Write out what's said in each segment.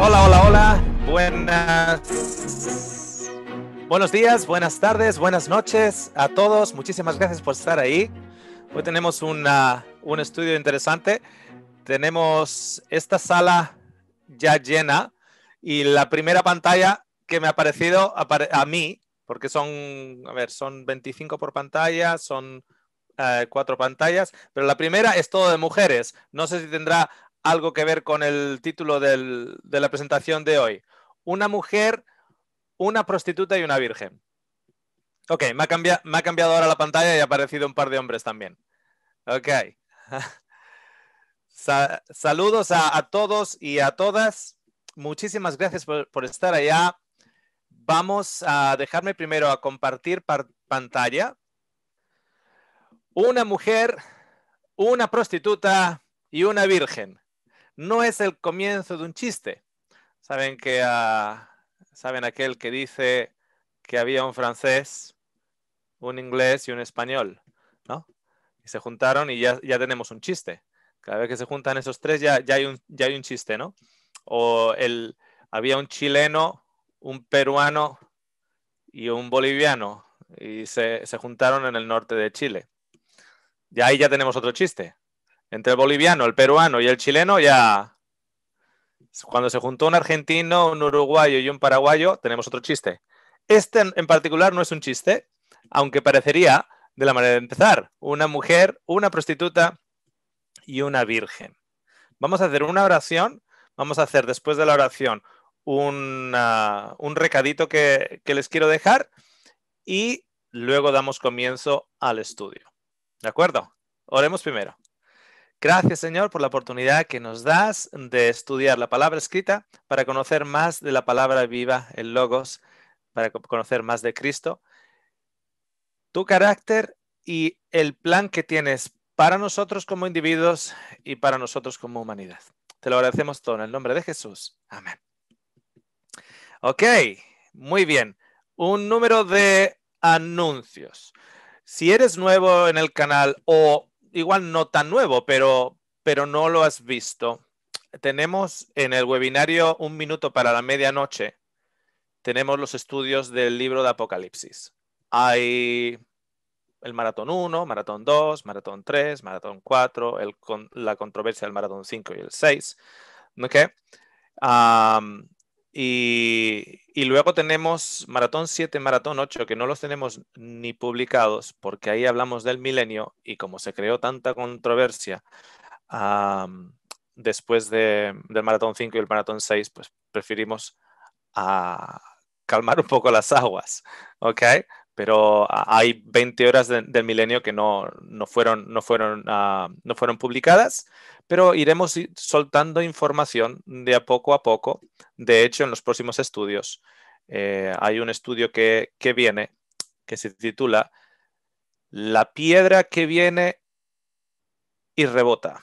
Hola, hola, hola. Buenas. Buenos días, buenas tardes, buenas noches a todos. Muchísimas gracias por estar ahí. Hoy tenemos un estudio interesante. Tenemos esta sala ya llena y la primera pantalla que me ha parecido a, mí, porque son, a ver, son 25 por pantalla, son eh, cuatro pantallas, pero la primera es todo de mujeres. No sé si tendrá algo que ver con el título de la presentación de hoy. Una mujer, una prostituta y una virgen. Ok, me ha, cambiado, ahora la pantalla y ha aparecido un par de hombres también. Ok. saludos a, todos y a todas. Muchísimas gracias por, por estar allá. Vamos a dejarme primero a compartir pantalla. Una mujer, una prostituta y una virgen no es el comienzo de un chiste. Saben que saben aquel que dice que había un francés, un inglés y un español, ¿no? Y se juntaron y ya, tenemos un chiste. Cada vez que se juntan esos tres ya, ya, hay, un, ya hay un chiste, ¿no? O el, había un chileno, un peruano y un boliviano y se juntaron en el norte de Chile. Y ahí ya tenemos otro chiste entre el boliviano, el peruano y el chileno ya... Cuando se juntó un argentino, un uruguayo y un paraguayo, tenemos otro chiste. Este en particular no es un chiste, aunque parecería de la manera de empezar. Una mujer, una prostituta y una virgen. Vamos a hacer una oración, vamos a hacer después de la oración un recadito que les quiero dejar y luego damos comienzo al estudio. ¿De acuerdo? Oremos primero. Gracias, Señor, por la oportunidad que nos das de estudiar la palabra escrita para conocer más de la palabra viva, el Logos, para conocer más de Cristo, tu carácter y el plan que tienes para nosotros como individuos y para nosotros como humanidad. Te lo agradecemos todo en el nombre de Jesús. Amén. Ok, muy bien. Un número de anuncios. Si eres nuevo en el canal o igual no tan nuevo, pero, pero no lo has visto. Tenemos en el webinario Un minuto para la medianoche, tenemos los estudios del libro de Apocalipsis. Hay el maratón 1, maratón 2, maratón 3, maratón 4, el, la controversia del maratón 5 y el 6. ¿Okay? Y, luego tenemos Maratón 7, Maratón 8, que no los tenemos ni publicados porque ahí hablamos del milenio y como se creó tanta controversia después del Maratón 5 y el Maratón 6, pues preferimos ah, calmar un poco las aguas, ¿ok? pero ah, hay 20 horas del milenio que no, fueron, no, fueron, ah, no fueron publicadas, pero iremos soltando información de a poco a poco, de hecho en los próximos estudios. Eh, hay un estudio que, que, viene que se titula La piedra que viene y rebota,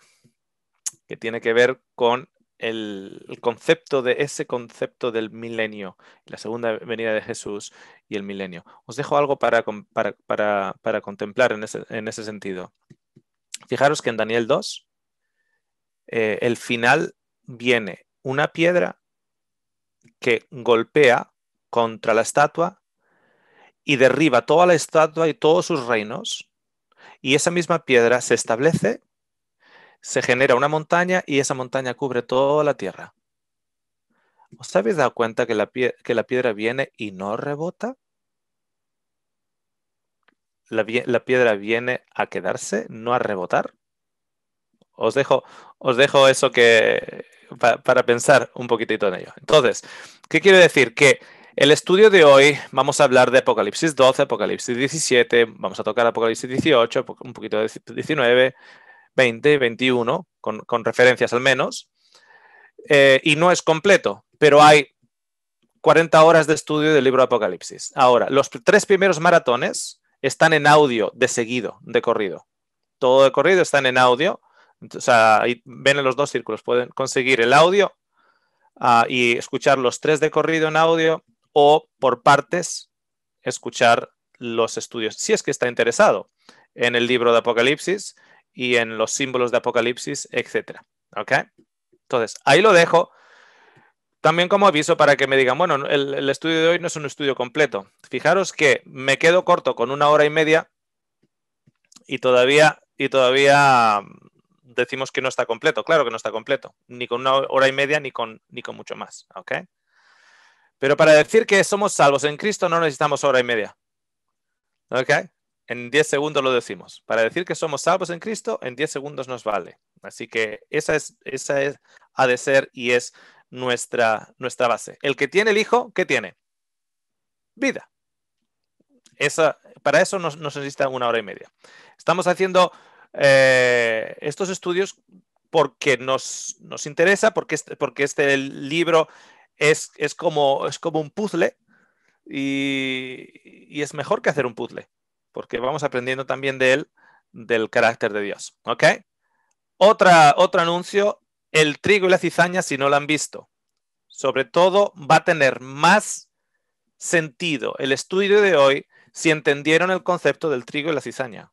que tiene que ver con el, concepto de ese concepto del milenio, la segunda venida de Jesús y el milenio. Os dejo algo para, para, para, para contemplar en ese, sentido. Fijaros que en Daniel 2, eh, el final viene una piedra que golpea contra la estatua y derriba toda la estatua y todos sus reinos. Y esa misma piedra se establece se genera una montaña y esa montaña cubre toda la tierra. ¿Os habéis dado cuenta que la, piedra viene y no rebota? La, piedra viene a quedarse, no a rebotar. Os dejo, os dejo eso que para pensar un poquitito en ello. Entonces, ¿qué quiere decir? Que el estudio de hoy vamos a hablar de Apocalipsis 12, Apocalipsis 17, vamos a tocar Apocalipsis 18, un poquito de 19, 20, 21, con, referencias al menos, eh, y no es completo, pero hay 40 horas de estudio del libro de Apocalipsis. Ahora, los tres primeros maratones están en audio de seguido, de corrido. Todo de corrido están en audio. O sea, ven en los dos círculos, pueden conseguir el audio ah, y escuchar los tres de corrido en audio o por partes escuchar los estudios, si es que está interesado en el libro de Apocalipsis y en los símbolos de Apocalipsis, etc. ¿Ok? Entonces, ahí lo dejo. También como aviso para que me digan, bueno, el, el, estudio de hoy no es un estudio completo. Fijaros que me quedo corto con una hora y media y todavía, y todavía mm, decimos que no está completo. Claro que no está completo, ni con una hora y media ni con, ni con mucho más. ¿Ok? Pero para decir que somos salvos en Cristo no necesitamos hora y media. ¿Ok? En 10 segundos lo decimos. Para decir que somos salvos en Cristo, en 10 segundos nos vale. Así que esa, es, esa es, ha de ser y es nuestra, nuestra base. El que tiene el Hijo, ¿qué tiene? Vida. Esa, para eso nos, necesita una hora y media. Estamos haciendo eh, estos estudios porque nos, interesa, porque este, porque este libro es, es, como, es como un puzzle y, y, es mejor que hacer un puzzle porque vamos aprendiendo también de él, del carácter de Dios. ¿Ok? Otra, otro anuncio, el trigo y la cizaña, si no lo han visto, sobre todo va a tener más sentido el estudio de hoy si entendieron el concepto del trigo y la cizaña.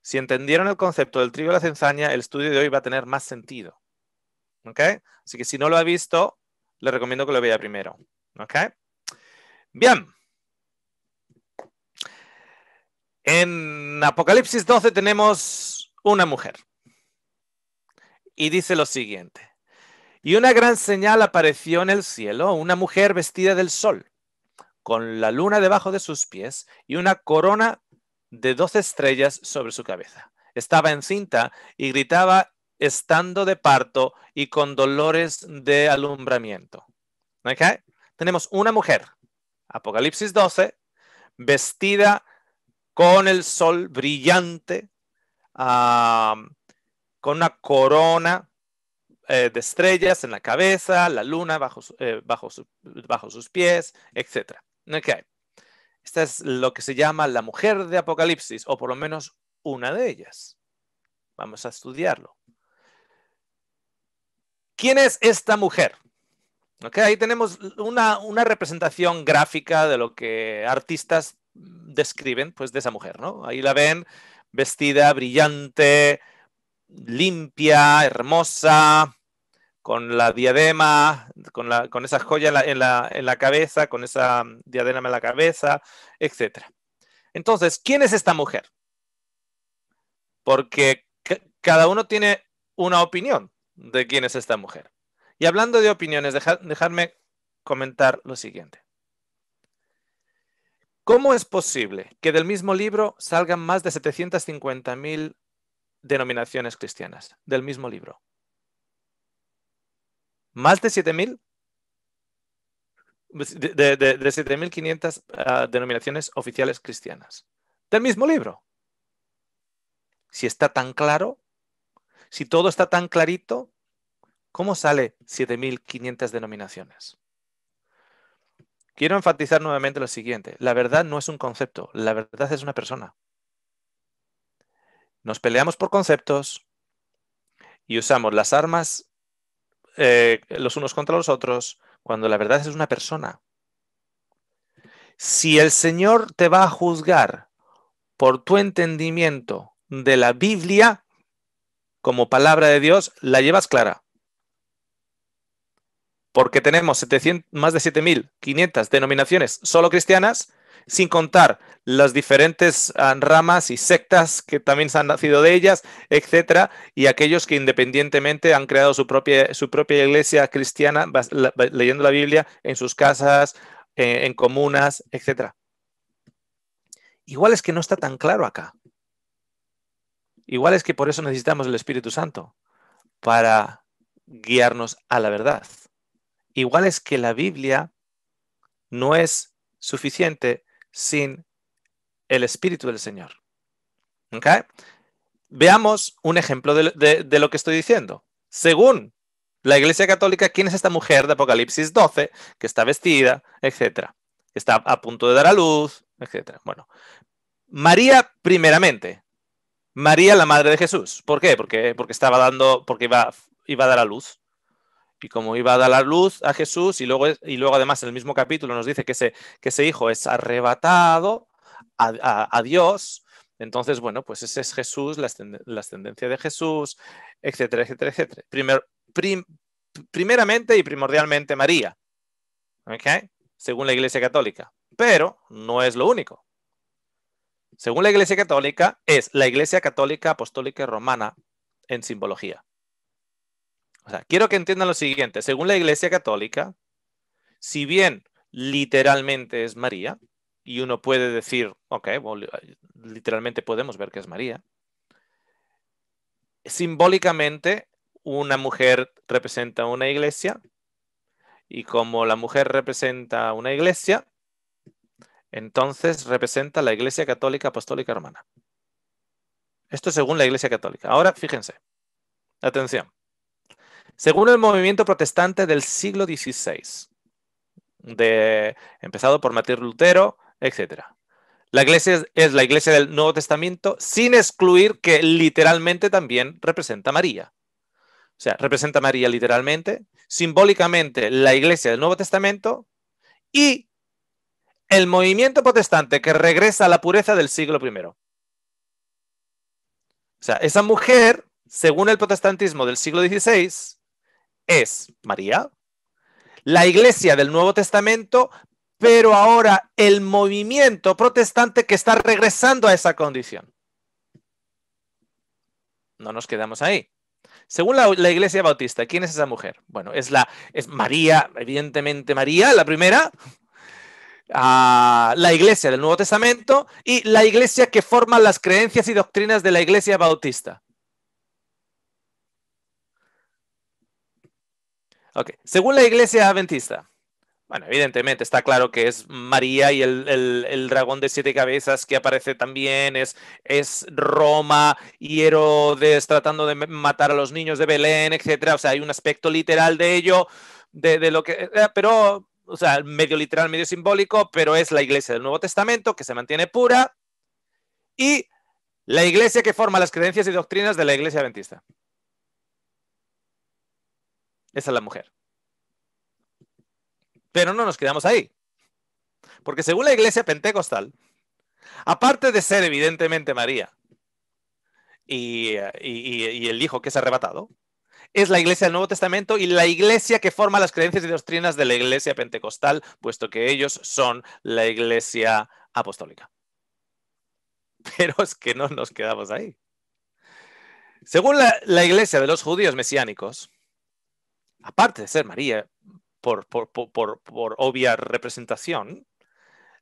Si entendieron el concepto del trigo y la cizaña, el estudio de hoy va a tener más sentido. ¿Ok? Así que si no lo ha visto, le recomiendo que lo vea primero. ¿Ok? Bien. En Apocalipsis 12 tenemos una mujer. Y dice lo siguiente. Y una gran señal apareció en el cielo, una mujer vestida del sol, con la luna debajo de sus pies y una corona de doce estrellas sobre su cabeza. Estaba encinta y gritaba estando de parto y con dolores de alumbramiento. Tenemos una mujer, Apocalipsis 12, vestida con el sol brillante, con una corona eh, de estrellas en la cabeza, la luna bajo, eh, sus pies, etc. Esta es lo que se llama la mujer de Apocalipsis, o por lo menos una de ellas. Vamos a estudiarlo. ¿Quién es esta mujer? ahí tenemos una, una, representación gráfica de lo que artistas describen pues de esa mujer, ¿no? Ahí la ven vestida, brillante, limpia, hermosa, con la diadema, con, esa joya en la, cabeza, con esa diadema en la cabeza, etc. Entonces, ¿quién es esta mujer? Porque cada uno tiene una opinión de quién es esta mujer. Y hablando de opiniones, dejadme dejarme comentar lo siguiente. ¿Cómo es posible que del mismo libro salgan más de 750.000 denominaciones cristianas? Del mismo libro. ¿Más de 7.000? Pues, de, 7.500 ah, denominaciones oficiales cristianas. Del mismo libro. Si está tan claro, si todo está tan clarito, ¿cómo sale 7.500 denominaciones? Quiero enfatizar nuevamente lo siguiente. La verdad no es un concepto, la verdad es una persona. Nos peleamos por conceptos y usamos las armas eh, los unos contra los otros cuando la verdad es una persona. Si el Señor te va a juzgar por tu entendimiento de la Biblia como palabra de Dios, la llevas clara porque tenemos más de 7.500 denominaciones solo cristianas, sin contar las diferentes ah, ramas y sectas que también se han nacido de ellas, etcétera, y aquellos que independientemente han creado su propia, su propia iglesia cristiana leyendo la Biblia en sus casas, eh, en comunas, etcétera. Igual es que no está tan claro acá. Igual es que por eso necesitamos el Espíritu Santo para guiarnos a la verdad. Igual es que la Biblia no es suficiente sin el Espíritu del Señor. Veamos un ejemplo de, lo que estoy diciendo. Según la Iglesia Católica, ¿quién es esta mujer de Apocalipsis 12 que está vestida, etcétera? Está a punto de dar a luz, etcétera. Bueno, María primeramente, María la madre de Jesús. ¿Por qué? Porque, porque estaba dando, porque iba, iba a dar a luz y como iba a dar la luz a Jesús, y luego, y luego además en el mismo capítulo nos dice que ese, que ese hijo es arrebatado a, Dios, entonces, bueno, pues ese es Jesús, la, ascendencia de Jesús, etcétera, etcétera, etcétera. primeramente y primordialmente María, según la Iglesia Católica, pero no es lo único. Según la Iglesia Católica, es la Iglesia Católica Apostólica Romana en simbología quiero que entiendan lo siguiente. Según la Iglesia Católica, si bien literalmente es María, y uno puede decir, ok, literalmente podemos ver que es María, simbólicamente una mujer representa una iglesia y como la mujer representa una iglesia, entonces representa la Iglesia Católica Apostólica Romana. Esto según la Iglesia Católica. Ahora fíjense, atención. Según el movimiento protestante del siglo XVI, de, empezado por Matías Lutero, etc. La iglesia es la iglesia del Nuevo Testamento, sin excluir que literalmente también representa a María. O sea, representa a María literalmente, simbólicamente la iglesia del Nuevo Testamento y el movimiento protestante que regresa a la pureza del siglo I. O sea, esa mujer, según el protestantismo del siglo XVI, es María, la iglesia del Nuevo Testamento, pero ahora el movimiento protestante que está regresando a esa condición. No nos quedamos ahí. Según la, Iglesia Bautista, ¿quién es esa mujer? Bueno, es la es María, evidentemente María, la primera, ah, la Iglesia del Nuevo Testamento y la Iglesia que forma las creencias y doctrinas de la Iglesia Bautista. según la iglesia adventista, bueno, evidentemente está claro que es María y el, dragón de siete cabezas que aparece también, es, es Roma y Herodes tratando de matar a los niños de Belén, etc. O sea, hay un aspecto literal de ello, de, lo que... Eh, eh, pero, o sea, medio literal, medio simbólico, pero es la iglesia del Nuevo Testamento que se mantiene pura y la iglesia que forma las creencias y doctrinas de la iglesia adventista es la mujer. Pero no nos quedamos ahí. Porque según la iglesia pentecostal, aparte de ser evidentemente María y, el Hijo que es arrebatado, es la iglesia del Nuevo Testamento y la iglesia que forma las creencias y doctrinas de la iglesia pentecostal, puesto que ellos son la iglesia apostólica. Pero es que no nos quedamos ahí. Según la iglesia de los judíos mesiánicos, aparte de ser María, por, obvia representación,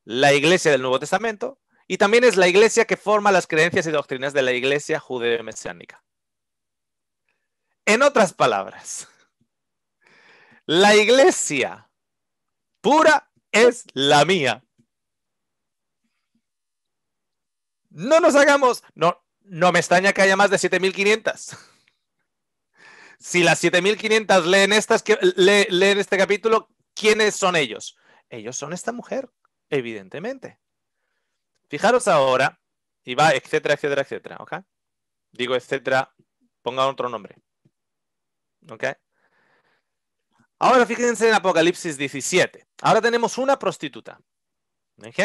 la iglesia del Nuevo Testamento y también es la iglesia que forma las creencias y doctrinas de la iglesia judeo-mesiánica. En otras palabras, la iglesia pura es la mía. No nos hagamos, no, no me extraña que haya más de 7500 si las 7.500 leen, este capítulo, ¿quiénes son ellos? Ellos son esta mujer, evidentemente. Fijaros ahora, y va, etcétera, etcétera, etcétera, ¿ok? Digo, etcétera, pongan otro nombre. ¿Ok? Ahora fíjense en Apocalipsis 17. Ahora tenemos una prostituta. ¿Ok?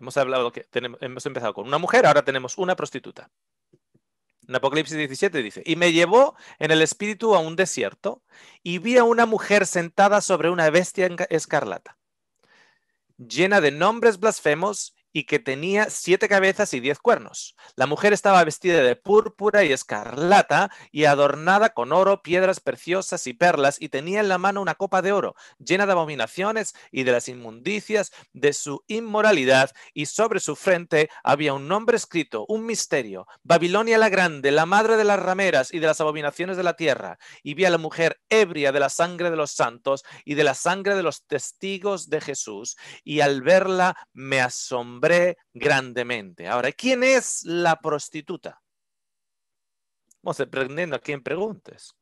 Hemos, hablado que hemos empezado con una mujer, ahora tenemos una prostituta. En Apocalipsis 17 dice, y me llevó en el espíritu a un desierto y vi a una mujer sentada sobre una bestia escarlata, llena de nombres blasfemos y que tenía siete cabezas y diez cuernos. La mujer estaba vestida de púrpura y escarlata y adornada con oro, piedras preciosas y perlas, y tenía en la mano una copa de oro llena de abominaciones y de las inmundicias de su inmoralidad, y sobre su frente había un nombre escrito, un misterio, Babilonia la Grande, la madre de las rameras y de las abominaciones de la tierra. Y vi a la mujer ebria de la sangre de los santos y de la sangre de los testigos de Jesús, y al verla me asombré grandemente. Ahora, ¿quién es la prostituta? Vamos a ir a quién preguntes.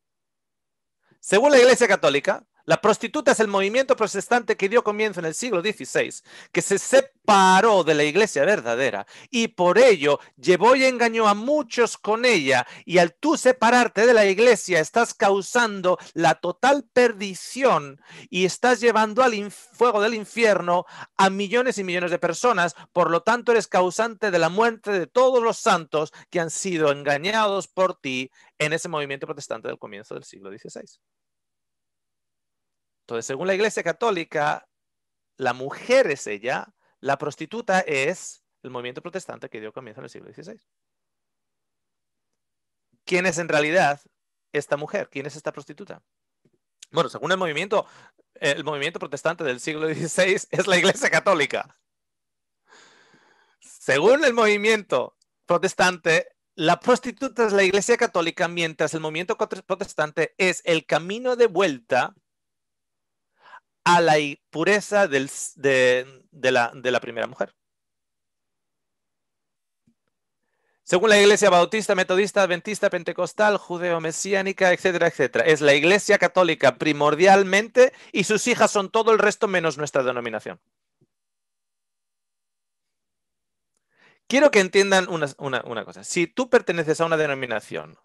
Según la Iglesia Católica, la prostituta es el movimiento protestante que dio comienzo en el siglo XVI, que se separó de la iglesia verdadera y por ello llevó y engañó a muchos con ella. Y al tú separarte de la iglesia estás causando la total perdición y estás llevando al fuego del infierno a millones y millones de personas. Por lo tanto, eres causante de la muerte de todos los santos que han sido engañados por ti en ese movimiento protestante del comienzo del siglo XVI. Entonces, según la Iglesia Católica, la mujer es ella, la prostituta es el movimiento protestante que dio comienzo en el siglo XVI. ¿Quién es en realidad esta mujer? ¿Quién es esta prostituta? Bueno, según el movimiento, el movimiento protestante del siglo XVI es la Iglesia Católica. Según el movimiento protestante, la prostituta es la Iglesia Católica, mientras el movimiento protestante es el camino de vuelta a la impureza de, la, primera mujer. Según la Iglesia Bautista, Metodista, Adventista, Pentecostal, Judeo-Mesiánica, etcétera, etcétera. Es la Iglesia Católica primordialmente y sus hijas son todo el resto menos nuestra denominación. Quiero que entiendan una, una cosa. Si tú perteneces a una denominación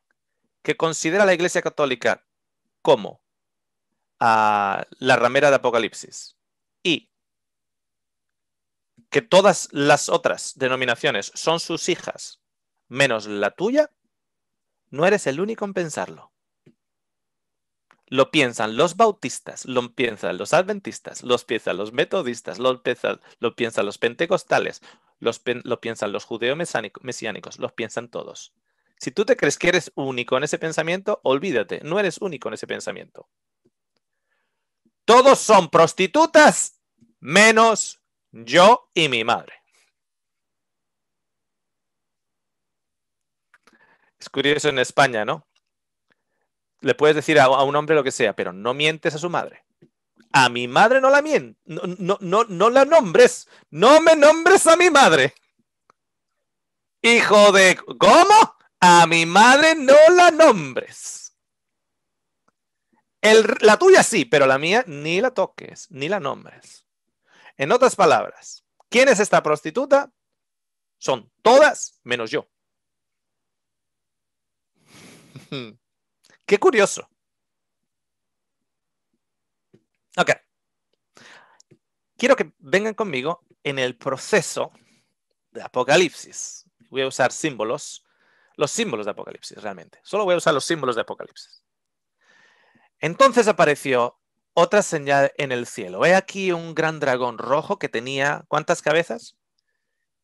que considera la Iglesia Católica como a La Ramera de Apocalipsis y que todas las otras denominaciones son sus hijas, menos la tuya, no eres el único en pensarlo. Lo piensan los bautistas, lo piensan los adventistas, los piensan los metodistas, lo piensan, los pentecostales, lo piensan los judeo-mesiánicos, lo piensan todos. Si tú te crees que eres único en ese pensamiento, olvídate, no eres único en ese pensamiento. Todos son prostitutas, menos yo y mi madre. Es curioso en España, ¿no? Le puedes decir a, un hombre lo que sea, pero no mientes a su madre. A mi madre no la mientes, no, no, no, no la nombres, no me nombres a mi madre. Hijo de... ¿Cómo? A mi madre no la nombres la tuya sí, pero la mía ni la toques, ni la nombres. En otras palabras, ¿quién es esta prostituta? Son todas menos yo. Qué curioso. Ok. Quiero que vengan conmigo en el proceso de Apocalipsis. Voy a usar símbolos, los símbolos de Apocalipsis realmente. Solo voy a usar los símbolos de Apocalipsis. Entonces apareció otra señal en el cielo. He aquí un gran dragón rojo que tenía, ¿cuántas cabezas?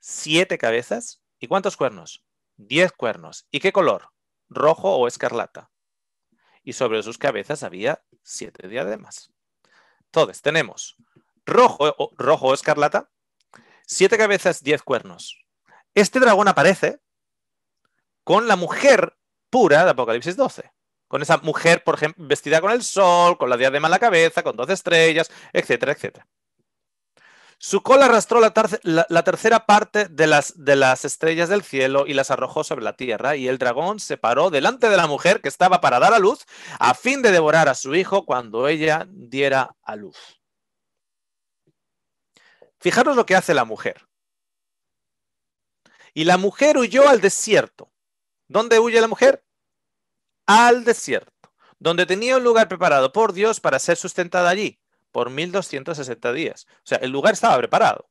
Siete cabezas. ¿Y cuántos cuernos? Diez cuernos. ¿Y qué color? Rojo o escarlata. Y sobre sus cabezas había siete diademas. Entonces, tenemos rojo o, rojo escarlata, siete cabezas, diez cuernos. Este dragón aparece con la mujer pura de Apocalipsis 12 con esa mujer, por ejemplo, vestida con el sol, con la diadema en la cabeza, con dos estrellas, etcétera, etcétera. Su cola arrastró la, tercera parte de las, de las, estrellas del cielo y las arrojó sobre la tierra, y el dragón se paró delante de la mujer que estaba para dar a luz, a fin de devorar a su hijo cuando ella diera a luz. Fijaros lo que hace la mujer. Y la mujer huyó al desierto. ¿Dónde huye la mujer? al desierto, donde tenía un lugar preparado por Dios para ser sustentada allí por 1260 días. O sea, el lugar estaba preparado.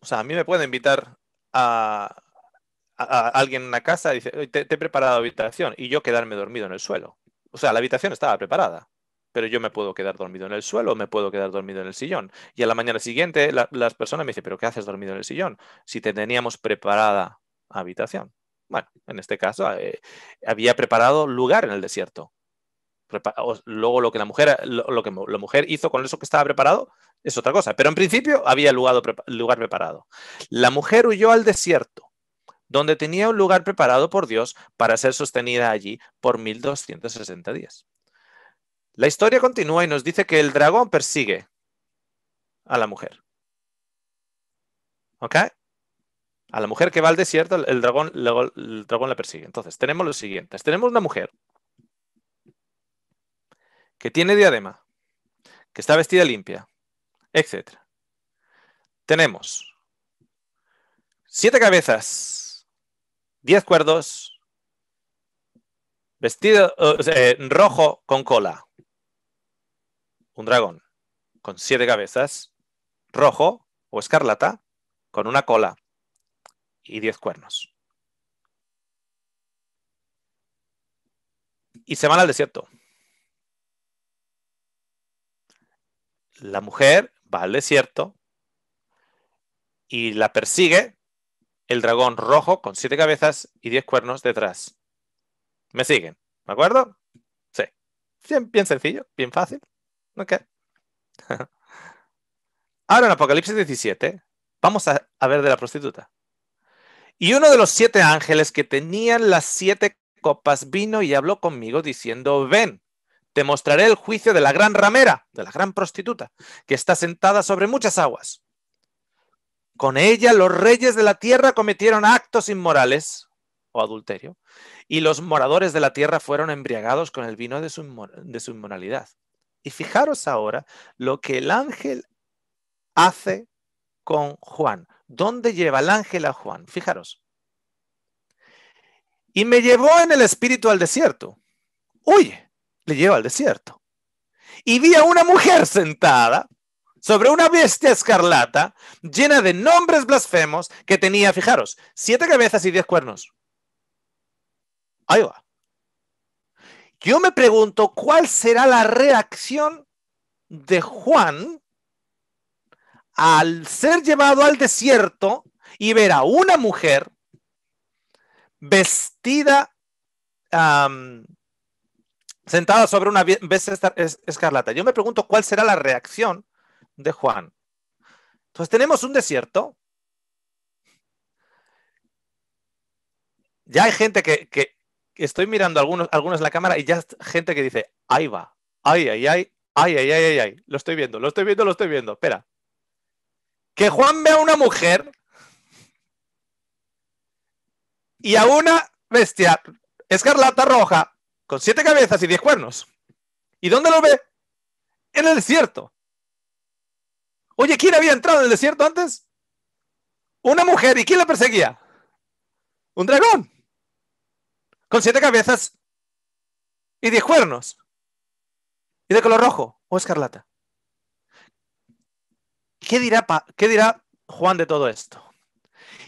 O sea, a mí me puede invitar a, alguien en una casa y dice, te, he preparado habitación y yo quedarme dormido en el suelo. O sea, la habitación estaba preparada pero yo me puedo quedar dormido en el suelo, me puedo quedar dormido en el sillón. Y a la mañana siguiente la, las personas me dicen, pero ¿qué haces dormido en el sillón? Si te teníamos preparada habitación. Bueno, en este caso eh, había preparado lugar en el desierto. Luego lo que la mujer, lo, que la mujer hizo con eso que estaba preparado es otra cosa, pero en principio había lugar, lugar preparado. La mujer huyó al desierto, donde tenía un lugar preparado por Dios para ser sostenida allí por 1260 días. La historia continúa y nos dice que el dragón persigue a la mujer. ¿Ok? A la mujer que va al desierto, el dragón, el dragón la persigue. Entonces, tenemos lo siguiente. Tenemos una mujer que tiene diadema, que está vestida limpia, etc. Tenemos siete cabezas, diez cuerdos, vestido eh, rojo con cola. Un dragón con siete cabezas, rojo o escarlata, con una cola y diez cuernos. Y se van al desierto. La mujer va al desierto y la persigue el dragón rojo con siete cabezas y diez cuernos detrás. ¿Me siguen? me acuerdo? Sí. Bien, sencillo, bien fácil. Ahora en Apocalipsis 17 vamos a ver de la prostituta. Y uno de los siete ángeles que tenían las siete copas vino y habló conmigo diciendo, ven, te mostraré el juicio de la gran ramera, de la gran prostituta, que está sentada sobre muchas aguas. Con ella los reyes de la tierra cometieron actos inmorales o adulterio, y los moradores de la tierra fueron embriagados con el vino de su, de su inmoralidad. Y fijaros ahora lo que el ángel hace con Juan. ¿Dónde lleva el ángel a Juan? Fijaros. Y me llevó en el espíritu al desierto. Oye, le lleva al desierto. Y vi a una mujer sentada sobre una bestia escarlata llena de nombres blasfemos que tenía, fijaros, siete cabezas y diez cuernos. Ahí va. Yo me pregunto cuál será la reacción de Juan al ser llevado al desierto y ver a una mujer vestida, sentada sobre una bestia escarlata. Yo me pregunto cuál será la reacción de Juan. Entonces tenemos un desierto. Ya hay gente que, estoy mirando algunos, algunos en la cámara y ya gente que dice, ahí va, ay, ay, ay, ay, ay, ay, ay, ay, lo estoy viendo, lo estoy viendo, lo estoy viendo, espera, que Juan ve a una mujer y a una bestia escarlata roja con siete cabezas y diez cuernos. ¿Y dónde lo ve? En el desierto. Oye, ¿quién había entrado en el desierto antes? Una mujer. ¿Y quién la perseguía? Un dragón. Con siete cabezas y diez cuernos. Y de color rojo o escarlata. ¿Qué dirá, Juan de todo esto?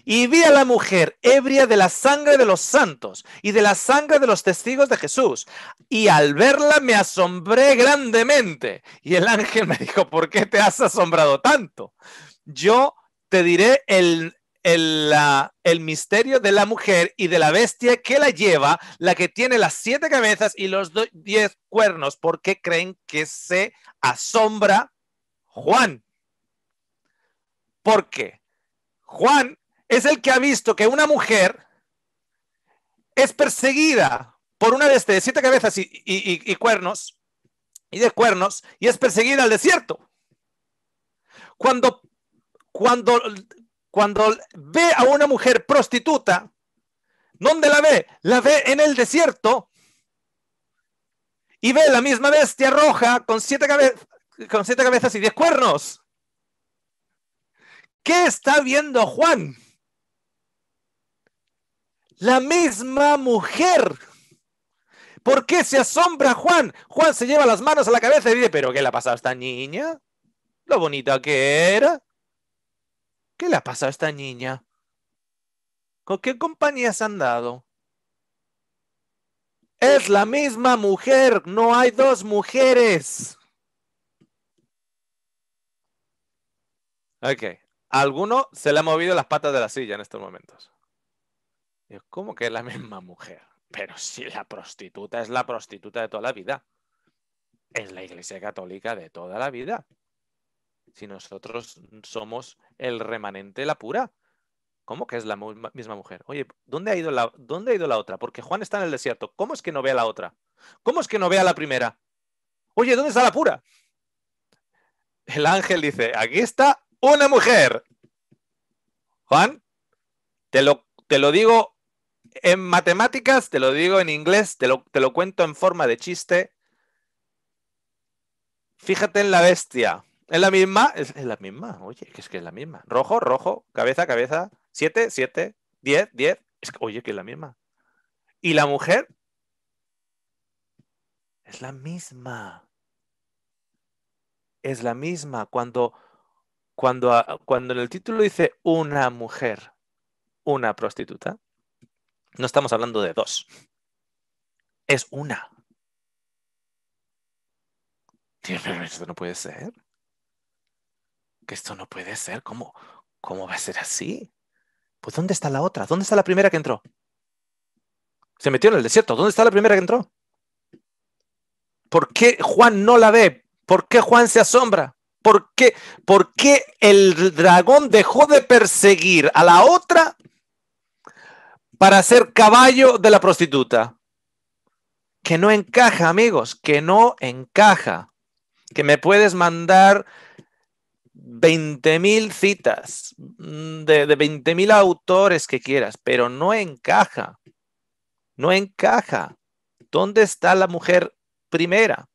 Y vi a la mujer ebria de la sangre de los santos y de la sangre de los testigos de Jesús. Y al verla me asombré grandemente. Y el ángel me dijo, ¿por qué te has asombrado tanto? Yo te diré el, misterio de la mujer y de la bestia que la lleva, la que tiene las siete cabezas y los diez cuernos, porque creen que se asombra Juan. Porque Juan es el que ha visto que una mujer es perseguida por una bestia de siete cabezas y, cuernos, y de cuernos, y es perseguida al desierto. Cuando, cuando, cuando ve a una mujer prostituta, ¿dónde la ve? La ve en el desierto y ve la misma bestia roja con siete, con siete cabezas y diez cuernos. ¿Qué está viendo Juan? La misma mujer. ¿Por qué se asombra Juan? Juan se lleva las manos a la cabeza y dice, ¿pero qué le ha pasado a esta niña? Lo bonita que era. ¿Qué le ha pasado a esta niña? ¿Con qué compañías han dado? Es la misma mujer, no hay dos mujeres. Ok, alguno se le ha movido las patas de la silla en estos momentos. ¿Cómo que es la misma mujer? Pero si la prostituta es la prostituta de toda la vida. Es la iglesia católica de toda la vida. Si nosotros somos el remanente, la pura. ¿Cómo que es la misma mujer? Oye, ¿dónde ha, ido la, ¿dónde ha ido la otra? Porque Juan está en el desierto. ¿Cómo es que no ve a la otra? ¿Cómo es que no ve a la primera? Oye, ¿dónde está la pura? El ángel dice, aquí está una mujer. Juan, te lo, te lo digo en matemáticas, te lo digo en inglés, te lo, cuento en forma de chiste. Fíjate en la bestia. ¿Es la misma? Es, la misma. Oye, que es que es la misma. Rojo, rojo, cabeza, cabeza. Siete, siete, diez, diez. oye, que es la misma. Y la mujer es la misma. Es la misma. Cuando cuando, cuando en el título dice una mujer, una prostituta, no estamos hablando de dos. Es una. Esto no puede ser. Que esto no puede ser. ¿Cómo, cómo va a ser así? Pues ¿dónde está la otra? ¿Dónde está la primera que entró? Se metió en el desierto. ¿Dónde está la primera que entró? ¿Por qué Juan no la ve? ¿Por qué Juan se asombra? ¿Por qué, el dragón dejó de perseguir a la otra para ser caballo de la prostituta? Que no encaja, amigos, que no encaja. Que me puedes mandar 20.000 citas mm, de, 20.000 autores que quieras, pero no encaja. No encaja. ¿Dónde está la mujer primera?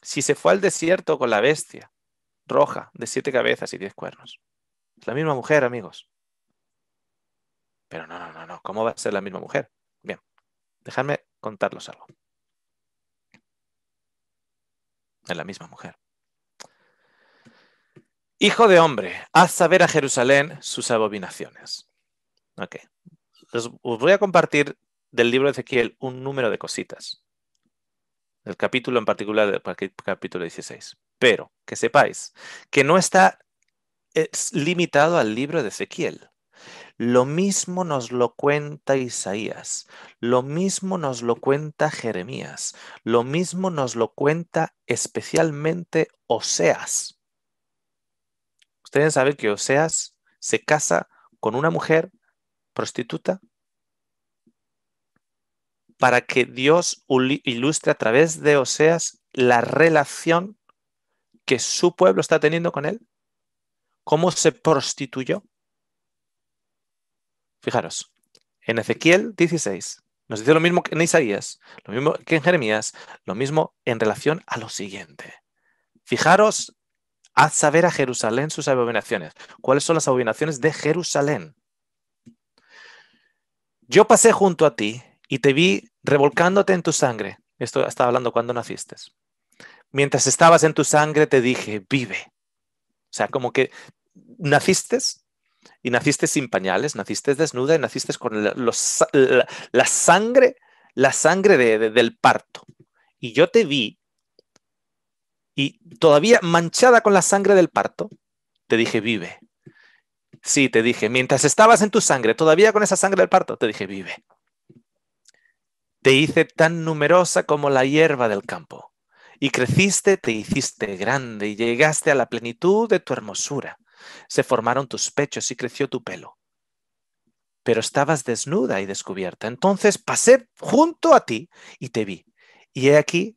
Si se fue al desierto con la bestia roja, de siete cabezas y diez cuernos. Es la misma mujer, amigos. Pero no, no, no, no. ¿Cómo va a ser la misma mujer? Bien, dejadme contarlos algo. Es la misma mujer. Hijo de hombre, haz saber a Jerusalén sus abominaciones. Ok. os voy a compartir del libro de Ezequiel un número de cositas. El capítulo en particular, del capítulo 16. Pero que sepáis que no está limitado al libro de Ezequiel. Lo mismo nos lo cuenta Isaías, lo mismo nos lo cuenta Jeremías, lo mismo nos lo cuenta especialmente Oseas. Ustedes saben que Oseas se casa con una mujer prostituta para que Dios ilustre a través de Oseas la relación que su pueblo está teniendo con él? ¿Cómo se prostituyó? Fijaros, en Ezequiel 16 nos dice lo mismo que en Isaías, lo mismo que en Jeremías, lo mismo en relación a lo siguiente. Fijaros, haz saber a Jerusalén sus abominaciones. ¿Cuáles son las abominaciones de Jerusalén? Yo pasé junto a ti y te vi revolcándote en tu sangre. Esto estaba hablando cuando naciste mientras estabas en tu sangre te dije, vive. O sea, como que naciste y naciste sin pañales, naciste desnuda y naciste con la, sangre, la sangre de, del parto. Y yo te vi y todavía manchada con la sangre del parto, te dije, vive. Sí, te dije, mientras estabas en tu sangre, todavía con esa sangre del parto, te dije, vive. Te hice tan numerosa como la hierba del campo y creciste, te hiciste grande y llegaste a la plenitud de tu hermosura. Se formaron tus pechos y creció tu pelo. Pero estabas desnuda y descubierta. Entonces pasé junto a ti y te vi. Y he aquí,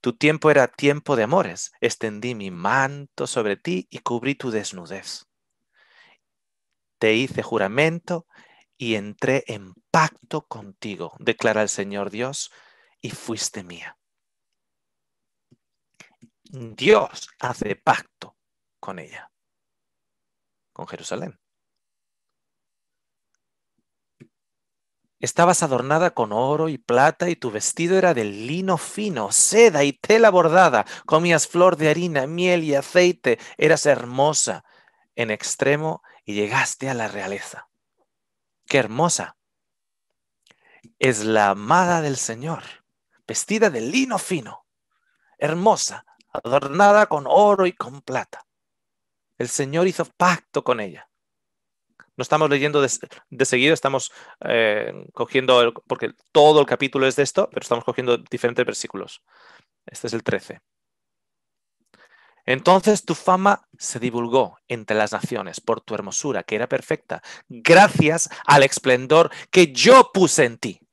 tu tiempo era tiempo de amores. Extendí mi manto sobre ti y cubrí tu desnudez. Te hice juramento y entré en pacto contigo, declara el Señor Dios, y fuiste mía. Dios hace pacto con ella, con Jerusalén. Estabas adornada con oro y plata y tu vestido era de lino fino, seda y tela bordada. Comías flor de harina, miel y aceite. Eras hermosa en extremo y llegaste a la realeza. ¡Qué hermosa! Es la amada del Señor, vestida de lino fino, hermosa, adornada con oro y con plata. El Señor hizo pacto con ella. No estamos leyendo de, seguido, estamos eh, cogiendo, porque todo el capítulo es de esto, pero estamos cogiendo diferentes versículos. Este es el 13. Entonces tu fama se divulgó entre las naciones por tu hermosura, que era perfecta, gracias al esplendor que yo puse en ti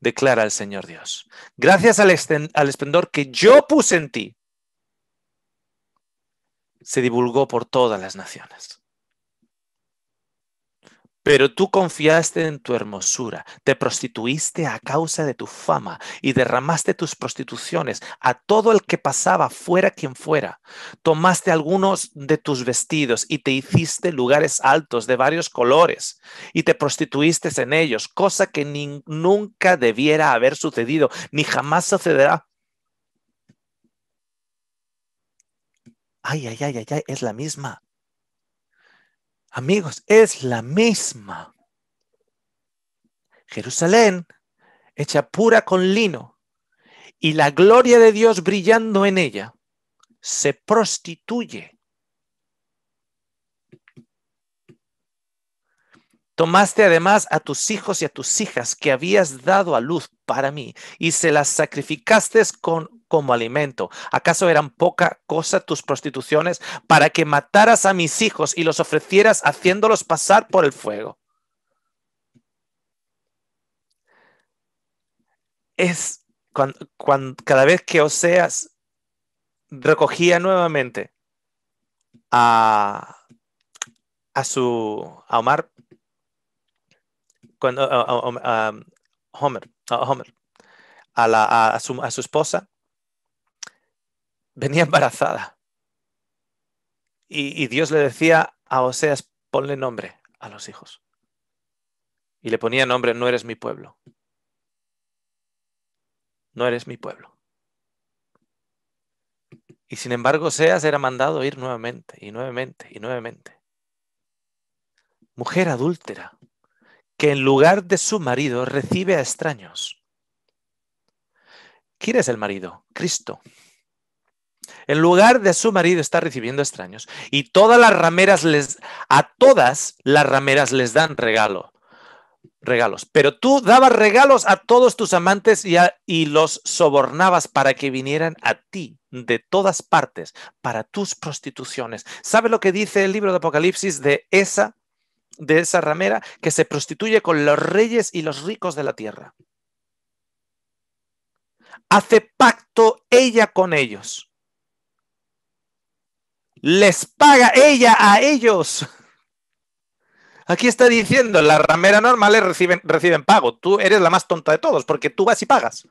declara el Señor Dios. Gracias al, al esplendor que yo puse en ti, se divulgó por todas las naciones. Pero tú confiaste en tu hermosura, te prostituiste a causa de tu fama y derramaste tus prostituciones a todo el que pasaba, fuera quien fuera. Tomaste algunos de tus vestidos y te hiciste lugares altos de varios colores y te prostituiste en ellos, cosa que nunca debiera haber sucedido, ni jamás sucederá. Ay, ay, ay, ay, ay, es la misma. Amigos, es la misma. Jerusalén hecha pura con lino y la gloria de Dios brillando en ella se prostituye Tomaste además a tus hijos y a tus hijas que habías dado a luz para mí y se las sacrificaste con, como alimento. ¿Acaso eran poca cosa tus prostituciones para que mataras a mis hijos y los ofrecieras haciéndolos pasar por el fuego? Es cuando, cada vez que Oseas recogía nuevamente a, a su a Omar cuando, um, um, Homer, a, a, su, esposa, venía embarazada. Y, y, Dios le decía a Oseas, ponle nombre a los hijos. Y le ponía nombre, no eres mi pueblo. No eres mi pueblo. Y sin embargo, Oseas era mandado a ir nuevamente, y nuevamente, y nuevamente. Mujer adúltera, que en lugar de su marido recibe a extraños. ¿Quién es el marido? Cristo. En lugar de su marido está recibiendo extraños y todas las rameras les a todas las rameras les dan regalo. Regalos, pero tú dabas regalos a todos tus amantes y, y los sobornabas para que vinieran a ti de todas partes para tus prostituciones. ¿Sabe lo que dice el libro de Apocalipsis de esa de esa ramera que se prostituye con los reyes y los ricos de la tierra. Hace pacto ella con ellos. Les paga ella a ellos. Aquí está diciendo, las rameras normales reciben, reciben pago. Tú eres la más tonta de todos porque tú vas y pagas.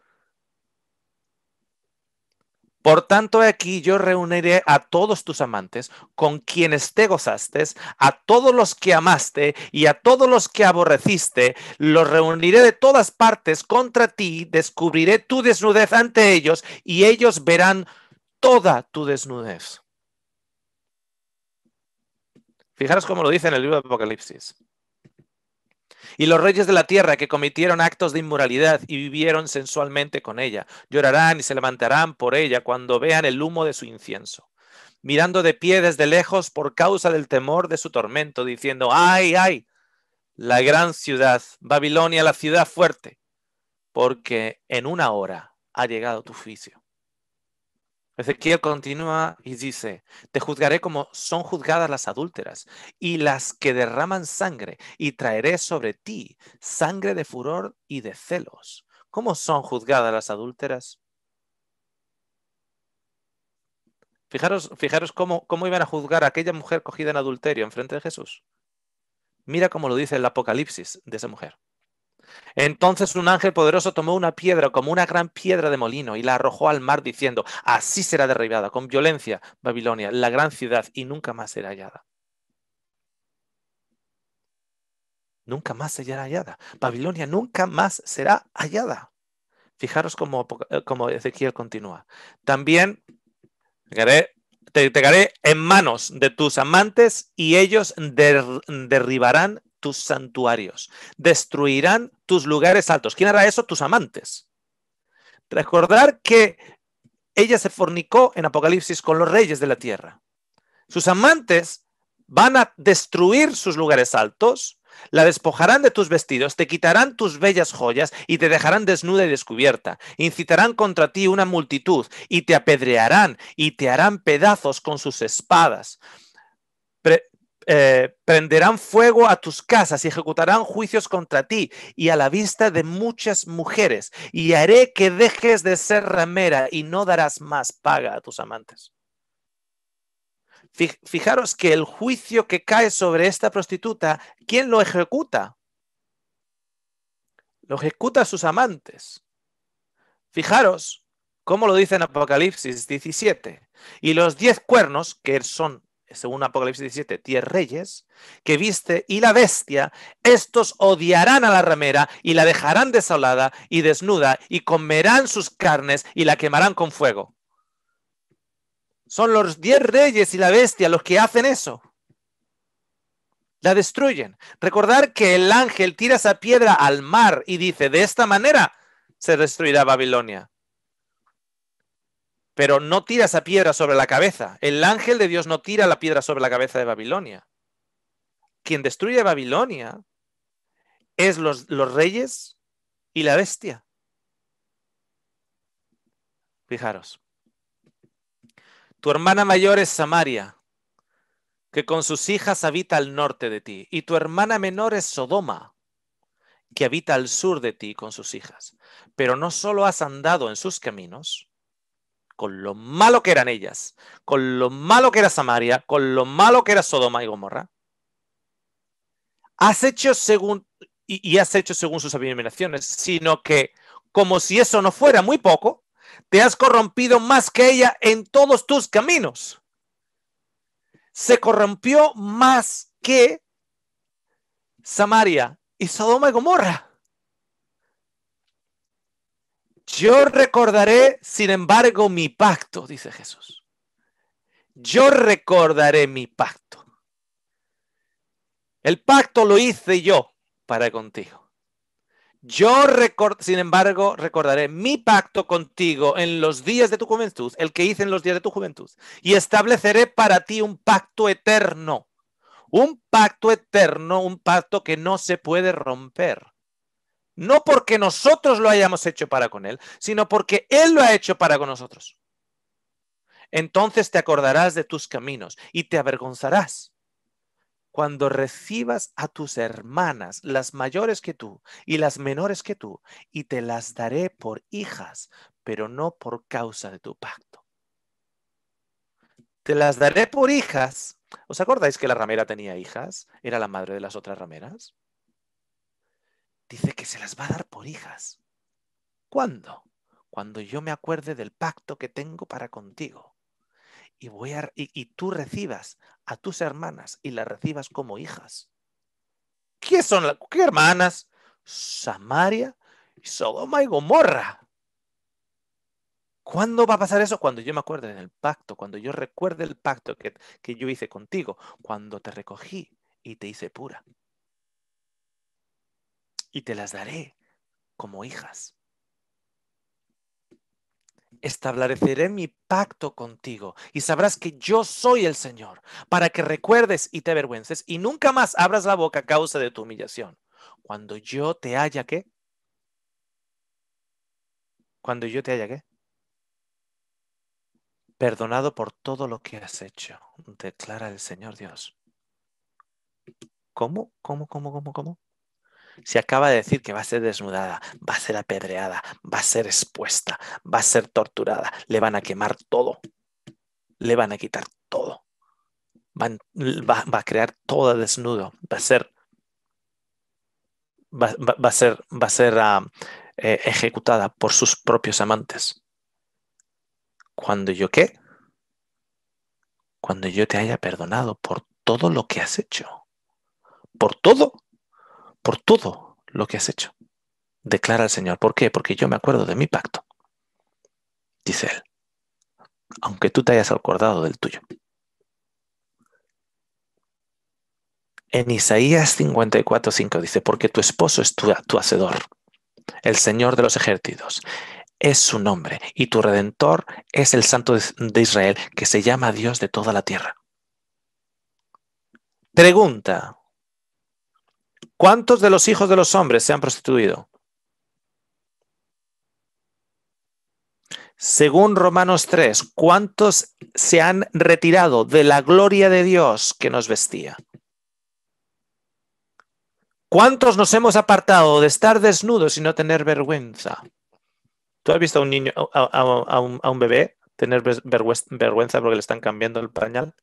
Por tanto, aquí yo reuniré a todos tus amantes, con quienes te gozaste, a todos los que amaste y a todos los que aborreciste, los reuniré de todas partes contra ti, descubriré tu desnudez ante ellos y ellos verán toda tu desnudez. Fijaros cómo lo dice en el libro de Apocalipsis y los reyes de la tierra que cometieron actos de inmoralidad y vivieron sensualmente con ella. Llorarán y se levantarán por ella cuando vean el humo de su incienso, mirando de pie desde lejos por causa del temor de su tormento, diciendo, ay, ay, la gran ciudad, Babilonia, la ciudad fuerte, porque en una hora ha llegado tu juicio. Ezequiel continúa y dice, te juzgaré como son juzgadas las adúlteras y las que derraman sangre, y traeré sobre ti sangre de furor y de celos. ¿Cómo son juzgadas las adúlteras? Fijaros, cómo, cómo iban a juzgar a aquella mujer cogida en adulterio en frente de Jesús. Mira cómo lo dice el Apocalipsis de esa mujer. Entonces un ángel poderoso tomó una piedra como una gran piedra de molino y la arrojó al mar diciendo, así será derribada con violencia Babilonia, la gran ciudad, y nunca más será hallada. Nunca más será hallada. Babilonia nunca más será hallada. Fijaros cómo, eh, Ezequiel continúa. También te quedaré en manos de tus amantes y ellos derribarán tus santuarios, destruirán tus lugares altos. ¿Quién hará eso? Tus amantes. Recordar que ella se fornicó en Apocalipsis con los reyes de la tierra. Sus amantes van a destruir sus lugares altos, la despojarán de tus vestidos, te quitarán tus bellas joyas y te dejarán desnuda y descubierta. Incitarán contra ti una multitud y te apedrearán y te harán pedazos con sus espadas. Eh, prenderán fuego a tus casas y ejecutarán juicios contra ti y a la vista de muchas mujeres, y haré que dejes de ser ramera y no darás más paga a tus amantes. Fijaros que el juicio que cae sobre esta prostituta, ¿quién lo ejecuta? Lo ejecuta sus amantes. Fijaros cómo lo dice en Apocalipsis 17. Y los diez cuernos, que son según Apocalipsis 17, diez reyes, que viste y la bestia, estos odiarán a la ramera y la dejarán desolada y desnuda y comerán sus carnes y la quemarán con fuego. Son los diez reyes y la bestia los que hacen eso. La destruyen. Recordar que el ángel tira esa piedra al mar y dice, de esta manera se destruirá Babilonia pero no tira esa piedra sobre la cabeza. El ángel de Dios no tira la piedra sobre la cabeza de Babilonia. Quien destruye Babilonia es los, los reyes y la bestia. Fijaros. Tu hermana mayor es Samaria, que con sus hijas habita al norte de ti, y tu hermana menor es Sodoma, que habita al sur de ti con sus hijas. Pero no solo has andado en sus caminos, con lo malo que eran ellas, con lo malo que era Samaria, con lo malo que era Sodoma y Gomorra. Has hecho según, y, has hecho según sus abominaciones, sino que, como si eso no fuera muy poco, te has corrompido más que ella en todos tus caminos. Se corrompió más que Samaria y Sodoma y Gomorra. Yo recordaré, sin embargo, mi pacto, dice Jesús. Yo recordaré mi pacto. El pacto lo hice yo para contigo. Yo, sin embargo, recordaré mi pacto contigo en los días de tu juventud, el que hice en los días de tu juventud, y estableceré para ti un pacto eterno, un pacto eterno, un pacto que no se puede romper, no porque nosotros lo hayamos hecho para con Él, sino porque Él lo ha hecho para con nosotros. Entonces te acordarás de tus caminos y te avergonzarás cuando recibas a tus hermanas, las mayores que tú y las menores que tú, y te las daré por hijas, pero no por causa de tu pacto. Te las daré por hijas. ¿Os acordáis que la ramera tenía hijas? Era la madre de las otras rameras dice que se las va a dar por hijas. ¿Cuándo? Cuando yo me acuerde del pacto que tengo para contigo. Y, voy a, y, tú recibas a tus hermanas y las recibas como hijas. ¿Qué son las qué hermanas? Samaria Sodoma y Gomorra. ¿Cuándo va a pasar eso? Cuando yo me acuerde del pacto, cuando yo recuerde el pacto que yo hice contigo, cuando te recogí y te hice pura y te las daré como hijas. Estableceré mi pacto contigo y sabrás que yo soy el Señor, para que recuerdes y te avergüences y nunca más abras la boca a causa de tu humillación. Cuando yo te haya qué? Cuando yo te haya qué? Perdonado por todo lo que has hecho, declara el Señor Dios. ¿Cómo? ¿Cómo? ¿Cómo? ¿Cómo? ¿Cómo? Se acaba de decir que va a ser desnudada, va a ser apedreada, va a ser expuesta, va a ser torturada, le van a quemar todo, le van a quitar todo. va, a crear todo desnudo, va a ser, va, a ser, va a ser ah, eh, ejecutada por sus propios amantes. Cuando yo qué? Cuando yo te haya perdonado por todo lo que has hecho, por todo por todo lo que has hecho. Declara el Señor. ¿Por qué? Porque yo me acuerdo de mi pacto. Dice él. Aunque tú te hayas acordado del tuyo. En Isaías 54, 5 dice, porque tu esposo es tu hacedor, el Señor de los ejércitos, es su nombre, y tu redentor es el Santo de Israel, que se llama Dios de toda la tierra. Pregunta, ¿Cuántos de los hijos de los hombres se han prostituido? Según Romanos 3, ¿cuántos se han retirado de la gloria de Dios que nos vestía? ¿Cuántos nos hemos apartado de estar desnudos y no tener vergüenza? ¿Tú has visto a un niño, a, a un, bebé tener vergüenza porque le están cambiando el pañal?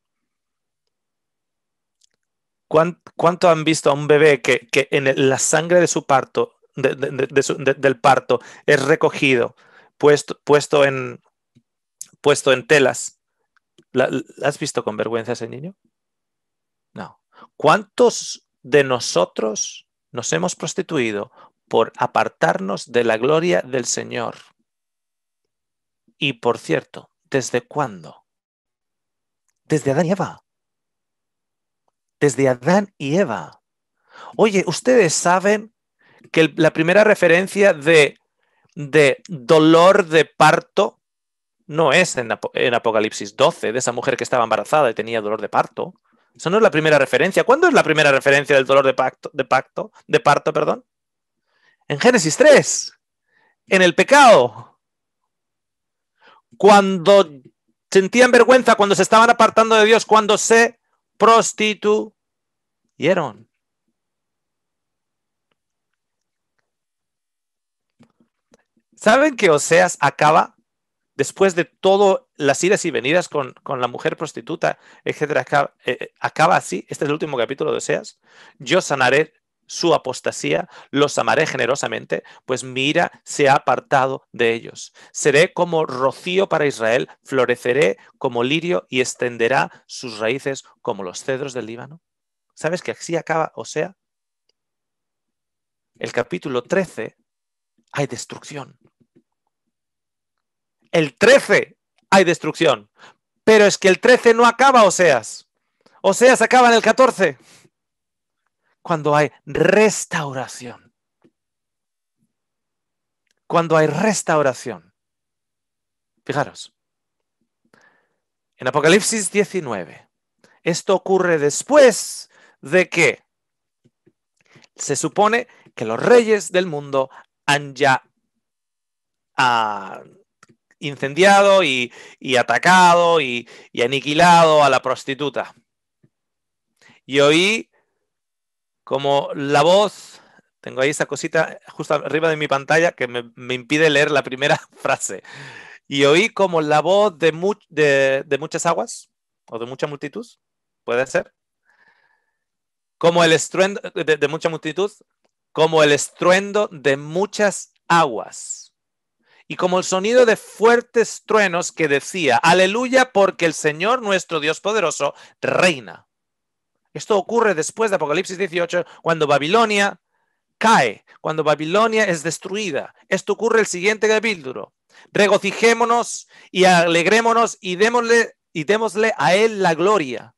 ¿Cuánto han visto a un bebé que, en la sangre de su parto, del parto, es recogido, puesto, en, puesto en telas? ¿La, has visto con vergüenza ese niño? No. ¿Cuántos de nosotros nos hemos prostituido por apartarnos de la gloria del Señor? Y por cierto, ¿desde cuándo? Desde Adán y Eva desde Adán y Eva. Oye, ustedes saben que la primera referencia de, de dolor de parto no es en, Apocalipsis 12, de esa mujer que estaba embarazada y tenía dolor de parto. Eso no es la primera referencia. ¿Cuándo es la primera referencia del dolor de, pacto, de, de parto? Perdón? En Génesis 3, en el pecado. Cuando sentían vergüenza, cuando se estaban apartando de Dios, cuando se prostituyeron. ¿Saben que Oseas acaba después de todas las idas y venidas con, la mujer prostituta, etcétera? Eh, eh, acaba, así. Este es el último capítulo de Oseas. Yo sanaré su apostasía, los amaré generosamente, pues mi ira se ha apartado de ellos. Seré como rocío para Israel, floreceré como lirio y extenderá sus raíces como los cedros del Líbano. ¿Sabes que así acaba Osea? El capítulo 13 hay destrucción. El 13 hay destrucción. Pero es que el 13 no acaba Oseas. Oseas acaba en el 14 cuando hay restauración. Cuando hay restauración. Fijaros. En Apocalipsis 19, esto ocurre después de que se supone que los reyes del mundo han ya ah, incendiado y, atacado y, aniquilado a la prostituta. Y hoy como la voz, tengo ahí esa cosita justo arriba de mi pantalla que me, impide leer la primera frase. Y oí como la voz de, muchas aguas o de mucha multitud, puede ser. Como el estruendo de mucha multitud, como el estruendo de muchas aguas y como el sonido de fuertes truenos que decía, aleluya porque el Señor nuestro Dios poderoso reina. Esto ocurre después de Apocalipsis 18, cuando Babilonia cae, cuando Babilonia es destruida. Esto ocurre el siguiente capítulo. Regocijémonos y alegrémonos y démosle, y démosle a él la gloria,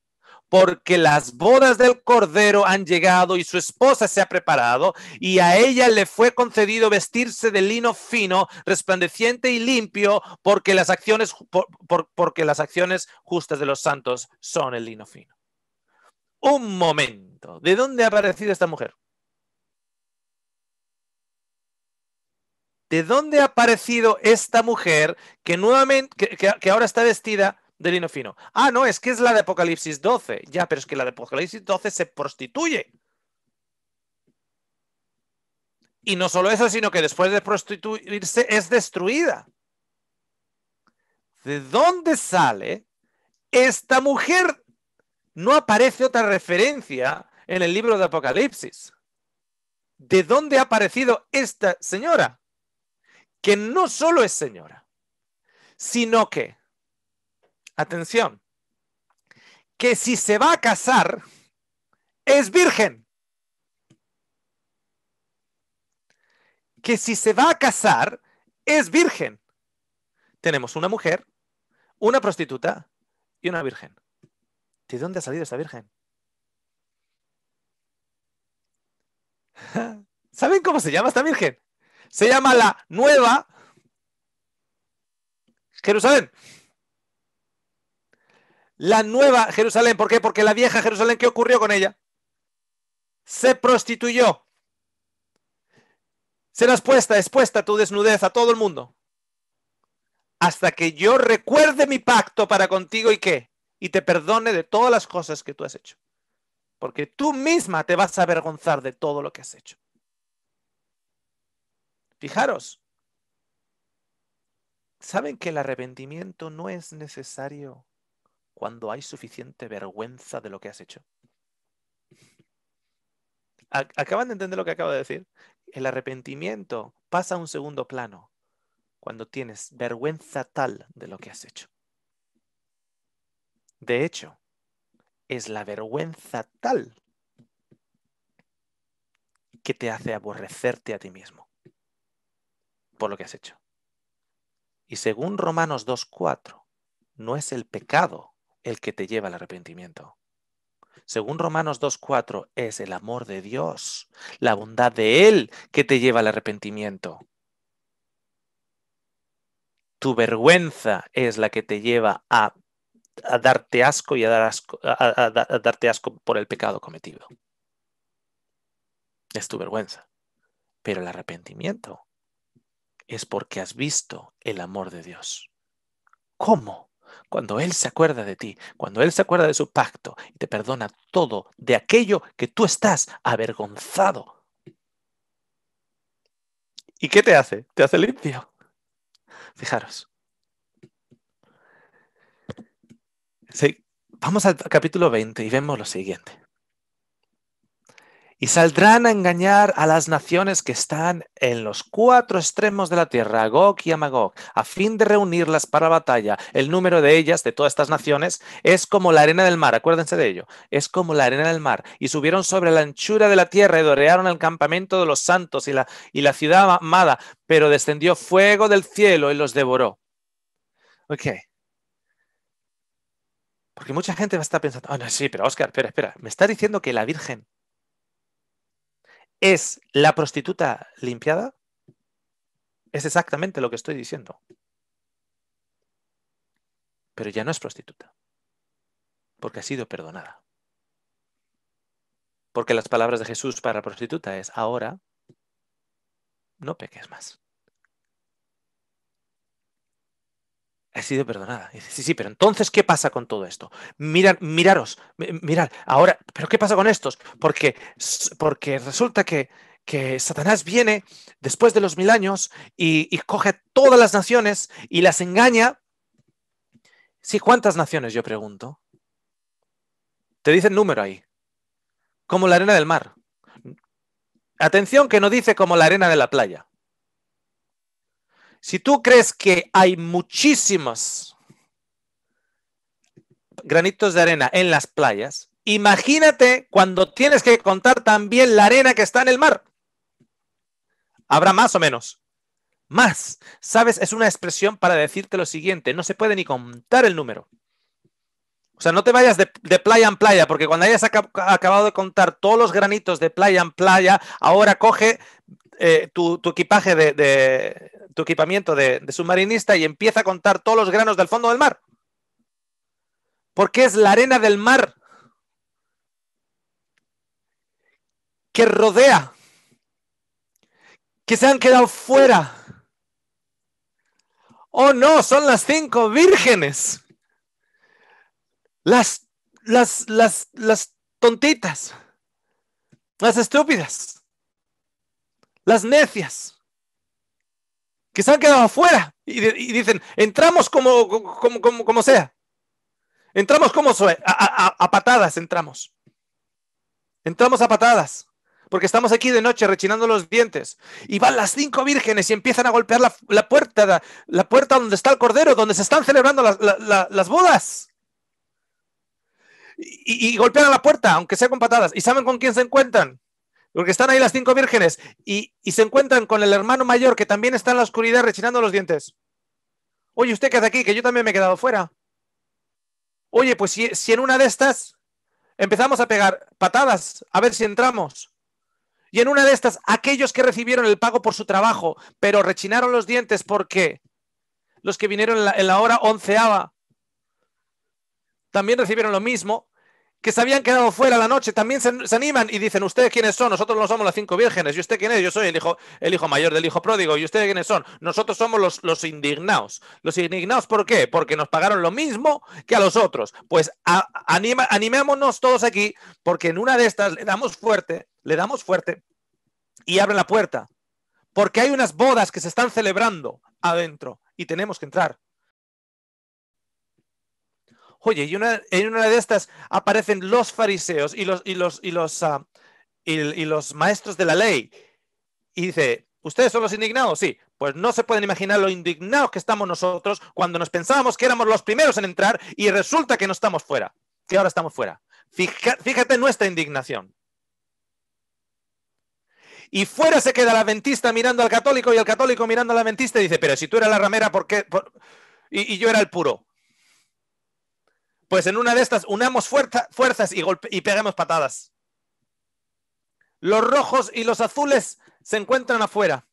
porque las bodas del Cordero han llegado y su esposa se ha preparado, y a ella le fue concedido vestirse de lino fino, resplandeciente y limpio, porque las acciones, porque las acciones justas de los santos son el lino fino un momento, ¿de dónde ha aparecido esta mujer? ¿De dónde ha aparecido esta mujer que nuevamente, que, ahora está vestida de lino fino? Ah, no, es que es la de Apocalipsis 12. Ya, pero es que la de Apocalipsis 12 se prostituye. Y no solo eso, sino que después de prostituirse es destruida. ¿De dónde sale esta mujer no aparece otra referencia en el libro de Apocalipsis. ¿De dónde ha aparecido esta señora? Que no solo es señora, sino que, atención, que si se va a casar, es virgen. Que si se va a casar, es virgen. Tenemos una mujer, una prostituta y una virgen. ¿De dónde ha salido esta virgen? ¿Saben cómo se llama esta virgen? Se llama la nueva Jerusalén. La nueva Jerusalén. ¿Por qué? Porque la vieja Jerusalén, ¿qué ocurrió con ella? Se prostituyó. Serás puesta, expuesta tu desnudez a todo el mundo. Hasta que yo recuerde mi pacto para contigo y qué? y te perdone de todas las cosas que tú has hecho. Porque tú misma te vas a avergonzar de todo lo que has hecho. Fijaros, ¿saben que el arrepentimiento no es necesario cuando hay suficiente vergüenza de lo que has hecho? Acaban de entender lo que acabo de decir. El arrepentimiento pasa a un segundo plano cuando tienes vergüenza tal de lo que has hecho. De hecho, es la vergüenza tal que te hace aborrecerte a ti mismo por lo que has hecho. Y según Romanos 2.4, no es el pecado el que te lleva al arrepentimiento. Según Romanos 2.4, es el amor de Dios, la bondad de Él que te lleva al arrepentimiento. Tu vergüenza es la que te lleva a a darte asco y a, dar asco, a, darte asco por el pecado cometido. Es tu vergüenza. Pero el arrepentimiento es porque has visto el amor de Dios. ¿Cómo? Cuando Él se acuerda de ti, cuando Él se acuerda de su pacto y te perdona todo de aquello que tú estás avergonzado. ¿Y qué te hace? Te hace limpio. Fijaros, Vamos al capítulo 20 y vemos lo siguiente. Y saldrán a engañar a las naciones que están en los cuatro extremos de la tierra, a Gog y a Magog, a fin de reunirlas para batalla. El número de ellas, de todas estas naciones, es como la arena del mar, acuérdense de ello, es como la arena del mar. Y subieron sobre la anchura de la tierra y dorearon el campamento de los santos y la, y la ciudad amada, pero descendió fuego del cielo y los devoró. Okay. Porque mucha gente va a estar pensando, ah, no, sí, pero Oscar, espera, espera, me está diciendo que la Virgen es la prostituta limpiada. Es exactamente lo que estoy diciendo. Pero ya no es prostituta, porque ha sido perdonada. Porque las palabras de Jesús para prostituta es, ahora no peques más. he sido perdonada. sí, sí, pero entonces, ¿qué pasa con todo esto? Mirar, miraros, mirar, ahora, ¿pero qué pasa con estos? Porque, porque resulta que, que Satanás viene después de los mil años y, y, coge todas las naciones y las engaña. Sí, ¿cuántas naciones? Yo pregunto. Te dice el número ahí. Como la arena del mar. Atención que no dice como la arena de la playa. Si tú crees que hay muchísimos granitos de arena en las playas, imagínate cuando tienes que contar también la arena que está en el mar. Habrá más o menos. Más. ¿Sabes? Es una expresión para decirte lo siguiente. No se puede ni contar el número. O sea, no te vayas de, playa en playa, porque cuando hayas acabado de contar todos los granitos de playa en playa, ahora coge eh, tu, equipaje de, tu equipamiento de, submarinista y empieza a contar todos los granos del fondo del mar. Porque es la arena del mar que rodea, que se han quedado fuera. Oh no, son las cinco vírgenes. Las, las, las, las tontitas, las estúpidas las necias, que se han quedado afuera y, dicen, entramos como, como, sea. Entramos como a, patadas entramos. Entramos a patadas, porque estamos aquí de noche rechinando los dientes. Y van las cinco vírgenes y empiezan a golpear la, puerta, la, puerta donde está el cordero, donde se están celebrando las, bodas. Y, y, golpean a la puerta, aunque sea con patadas. ¿Y saben con quién se encuentran? porque están ahí las cinco vírgenes y, se encuentran con el hermano mayor que también está en la oscuridad rechinando los dientes. Oye, usted queda aquí, que yo también me he quedado fuera. Oye, pues si, en una de estas empezamos a pegar patadas, a ver si entramos. Y en una de estas, aquellos que recibieron el pago por su trabajo, pero rechinaron los dientes porque los que vinieron en la, en la hora onceava también recibieron lo mismo, que se habían quedado fuera la noche también se, animan y dicen, ¿ustedes quiénes son? Nosotros no somos las cinco vírgenes. ¿Y usted quién es? Yo soy el hijo, el hijo mayor del hijo pródigo. ¿Y ustedes quiénes son? Nosotros somos los, los indignados. ¿Los indignados por qué? Porque nos pagaron lo mismo que a los otros. Pues animémonos todos aquí, porque en una de estas le damos fuerte, le damos fuerte y abren la puerta. Porque hay unas bodas que se están celebrando adentro y tenemos que entrar. Oye, y en una de estas aparecen los fariseos y los, y los, y los, ah, y, los maestros de la ley. Y dice, ¿ustedes son los indignados? Sí, pues no se pueden imaginar lo indignados que estamos nosotros cuando nos pensábamos que éramos los primeros en entrar y resulta que no estamos fuera, que ahora estamos fuera. fíjate nuestra indignación. Y fuera se queda la ventista mirando al católico y el católico mirando la adventista y dice, pero si tú eras la ramera, ¿por qué? y, yo era el puro. Pues en una de estas unamos fuerzas y, y pegamos patadas. Los rojos y los azules se encuentran afuera.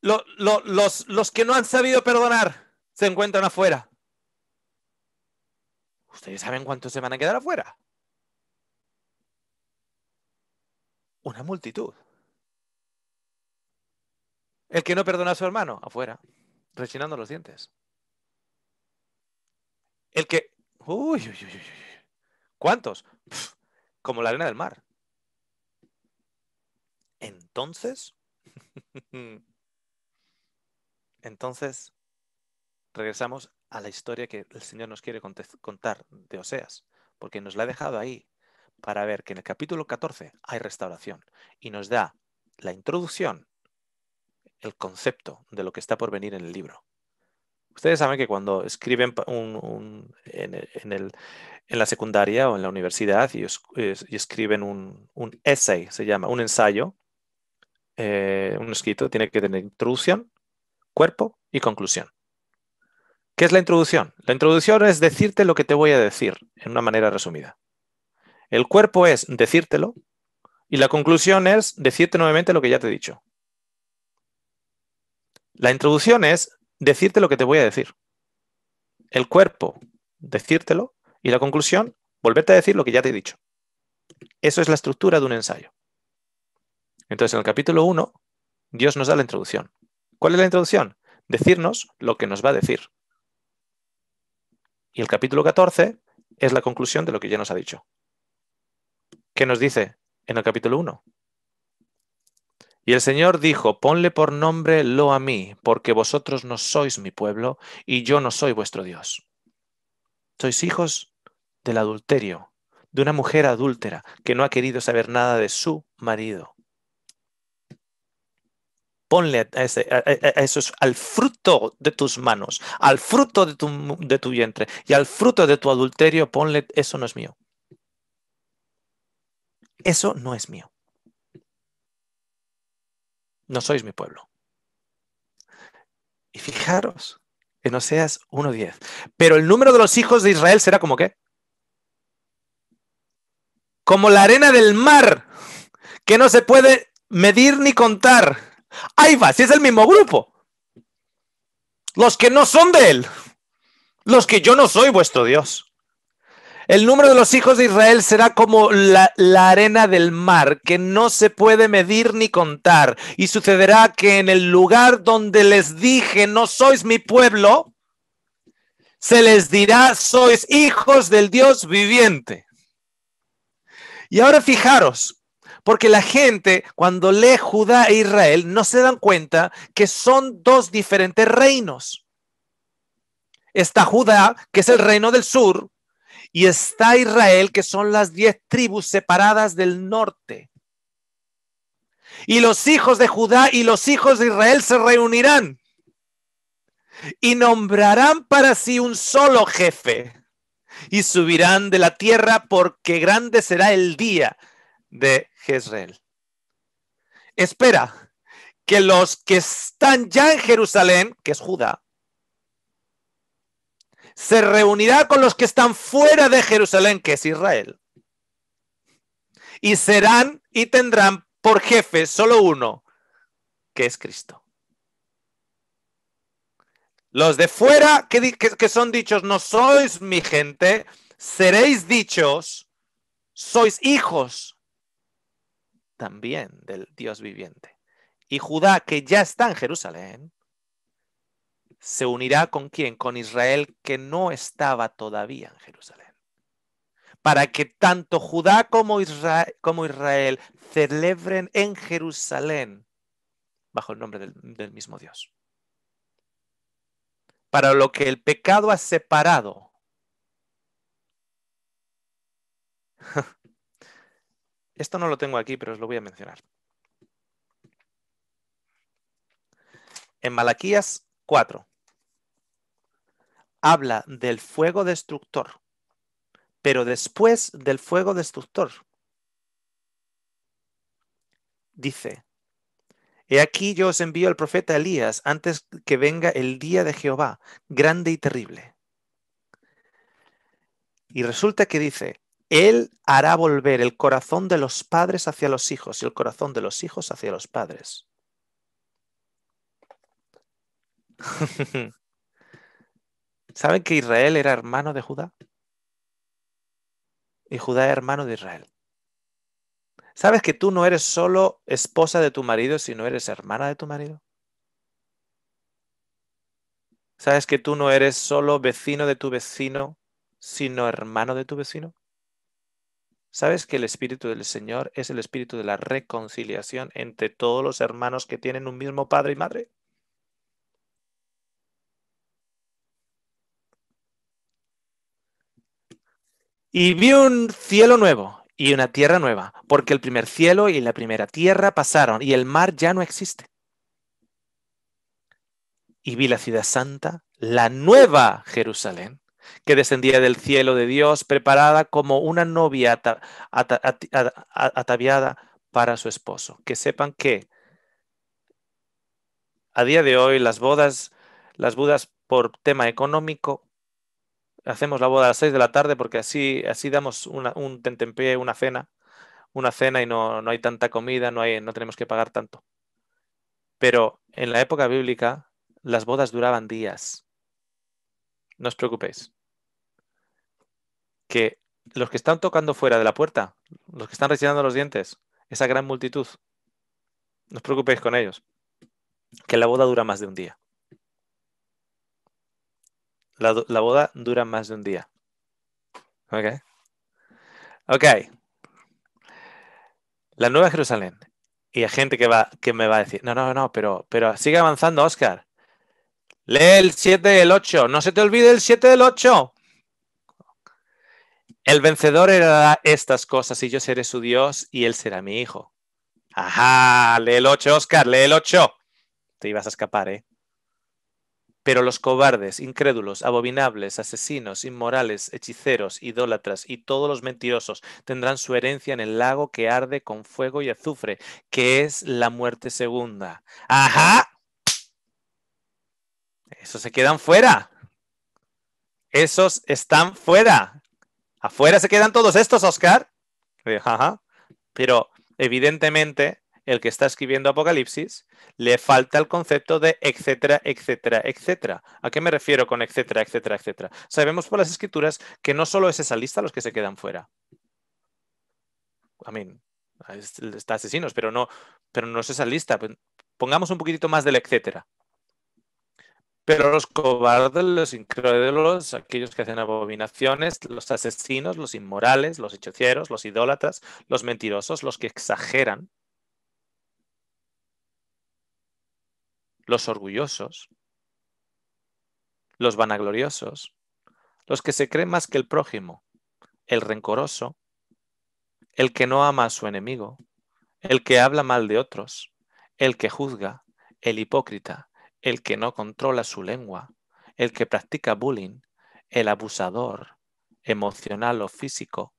los, los que no han sabido perdonar se encuentran afuera. ¿Ustedes saben cuántos se van a quedar afuera? Una multitud. El que no perdona a su hermano, afuera, rechinando los dientes. El que. Uy, ¿Cuántos? como la arena del mar. Entonces. Entonces. Regresamos a la historia que el Señor nos quiere contar de Oseas, porque nos la ha dejado ahí para ver que en el capítulo 14 hay restauración y nos da la introducción, el concepto de lo que está por venir en el libro. Ustedes saben que cuando escriben e, en, la secundaria o en la universidad y, escriben un, essay, se llama, un ensayo, eh, un escrito tiene que tener introducción, cuerpo y conclusión. ¿Qué es la introducción? La introducción es decirte lo que te voy a decir en una manera resumida. El cuerpo es decírtelo y la conclusión es decirte nuevamente lo que ya te he dicho. La introducción es decirte lo que te voy a decir. El cuerpo, decírtelo. Y la conclusión, volverte a decir lo que ya te he dicho. Eso es la estructura de un ensayo. Entonces, en el capítulo 1, Dios nos da la introducción. ¿Cuál es la introducción? Decirnos lo que nos va a decir. Y el capítulo 14 es la conclusión de lo que ya nos ha dicho. ¿Qué nos dice en el capítulo 1? Y el Señor dijo, ponle por nombre lo a mí, porque vosotros no sois mi pueblo y yo no soy vuestro Dios. Sois hijos del adulterio, de una mujer adúltera que no ha querido saber nada de su marido. Ponle eso al fruto de tus manos, al fruto de tu vientre y al fruto de tu adulterio, ponle, eso no es mío. Eso no es mío no sois mi pueblo. Y fijaros en no seas 1.10. Pero el número de los hijos de Israel será como qué? Como la arena del mar, que no se puede medir ni contar. Ahí va, si es el mismo grupo. Los que no son de él. Los que yo no soy vuestro Dios. El número de los hijos de Israel será como la, arena del mar, que no se puede medir ni contar. Y sucederá que en el lugar donde les dije, no sois mi pueblo, se les dirá, sois hijos del Dios viviente. Y ahora fijaros, porque la gente cuando lee Judá e Israel no se dan cuenta que son dos diferentes reinos. Está Judá, que es el reino del sur, y está Israel, que son las diez tribus separadas del norte. Y los hijos de Judá y los hijos de Israel se reunirán y nombrarán para sí un solo jefe y subirán de la tierra porque grande será el día de Jezreel. Espera que los que están ya en Jerusalén, que es Judá, se reunirá con los que están fuera de Jerusalén, que es Israel. Y serán y tendrán por jefe solo uno, que es Cristo. Los de fuera que, son dichos, no sois mi gente, seréis dichos, sois hijos también del Dios viviente. Y Judá, que ya está en Jerusalén, se unirá con quién? Con Israel que no estaba todavía en Jerusalén. Para que tanto Judá como Israel, celebren en Jerusalén bajo el nombre del, del mismo Dios. Para lo que el pecado ha separado. Esto no lo tengo aquí, pero os lo voy a mencionar. En Malaquías 4, habla del fuego destructor, pero después del fuego destructor, dice, He aquí yo os envío al profeta Elías antes que venga el día de Jehová, grande y terrible. Y resulta que dice, Él hará volver el corazón de los padres hacia los hijos y el corazón de los hijos hacia los padres. ¿Saben que Israel era hermano de Judá? Y Judá es hermano de Israel. ¿Sabes que tú no eres solo esposa de tu marido, sino eres hermana de tu marido? ¿Sabes que tú no eres solo vecino de tu vecino, sino hermano de tu vecino? ¿Sabes que el Espíritu del Señor es el Espíritu de la reconciliación entre todos los hermanos que tienen un mismo padre y madre? Y vi un cielo nuevo y una tierra nueva, porque el primer cielo y la primera tierra pasaron y el mar ya no existe. Y vi la ciudad santa, la nueva Jerusalén, que descendía del cielo de Dios, preparada como una novia ataviada para su esposo. Que sepan que a día de hoy las bodas, las bodas por tema económico hacemos la boda a las 6 de la tarde porque así, así damos un tentempié, una cena, una cena y no, no hay tanta comida, no, hay, no tenemos que pagar tanto. Pero en la época bíblica las bodas duraban días. No os preocupéis. Que los que están tocando fuera de la puerta, los que están rellenando los dientes, esa gran multitud, no os preocupéis con ellos. Que la boda dura más de un día. La, boda dura más de un día. Ok. Ok. La Nueva Jerusalén. Y hay gente que, va, que me va a decir, no, no, no, pero, pero sigue avanzando, Oscar. Lee el 7 el 8. No se te olvide el 7 del 8. El vencedor era estas cosas y yo seré su Dios y él será mi hijo. Ajá, lee el 8, Oscar, lee el 8. Te ibas a escapar, ¿eh? Pero los cobardes, incrédulos, abominables, asesinos, inmorales, hechiceros, idólatras y todos los mentirosos tendrán su herencia en el lago que arde con fuego y azufre, que es la muerte segunda. ¡Ajá! Esos se quedan fuera. Esos están fuera. Afuera se quedan todos estos, Oscar. Ajá. Pero evidentemente el que está escribiendo Apocalipsis, le falta el concepto de etcétera, etcétera, etcétera. ¿A qué me refiero con etcétera, etcétera, etcétera? Sabemos por las escrituras que no solo es esa lista los que se quedan fuera. I mean, está asesinos, pero no, pero no es esa lista. Pongamos un poquitito más del etcétera. Pero los cobardes, los incrédulos, aquellos que hacen abominaciones, los asesinos, los inmorales, los hechiceros, los idólatras, los mentirosos, los que exageran, los orgullosos, los vanagloriosos, los que se creen más que el prójimo, el rencoroso, el que no ama a su enemigo, el que habla mal de otros, el que juzga, el hipócrita, el que no controla su lengua, el que practica bullying, el abusador, emocional o físico,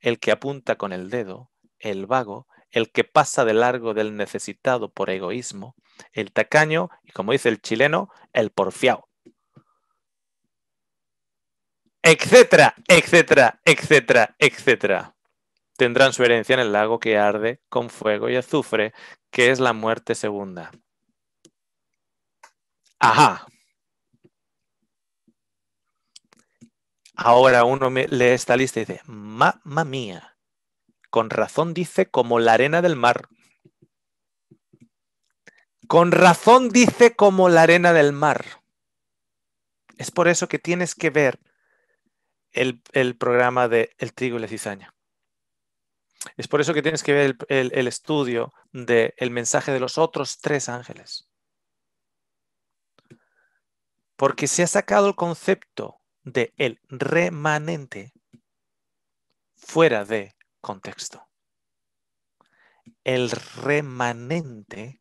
el que apunta con el dedo, el vago, el que pasa de largo del necesitado por egoísmo, el tacaño y, como dice el chileno, el porfiao. Etcétera, etcétera, etcétera, etcétera. Tendrán su herencia en el lago que arde con fuego y azufre, que es la muerte segunda. Ajá. Ahora uno lee esta lista y dice, mamá mía, con razón dice como la arena del mar. Con razón dice como la arena del mar. Es por eso que tienes que ver el, programa de El trigo y la cizaña. Es por eso que tienes que ver el, estudio del mensaje de los otros tres ángeles. Porque se ha sacado el concepto de el remanente fuera de contexto. El remanente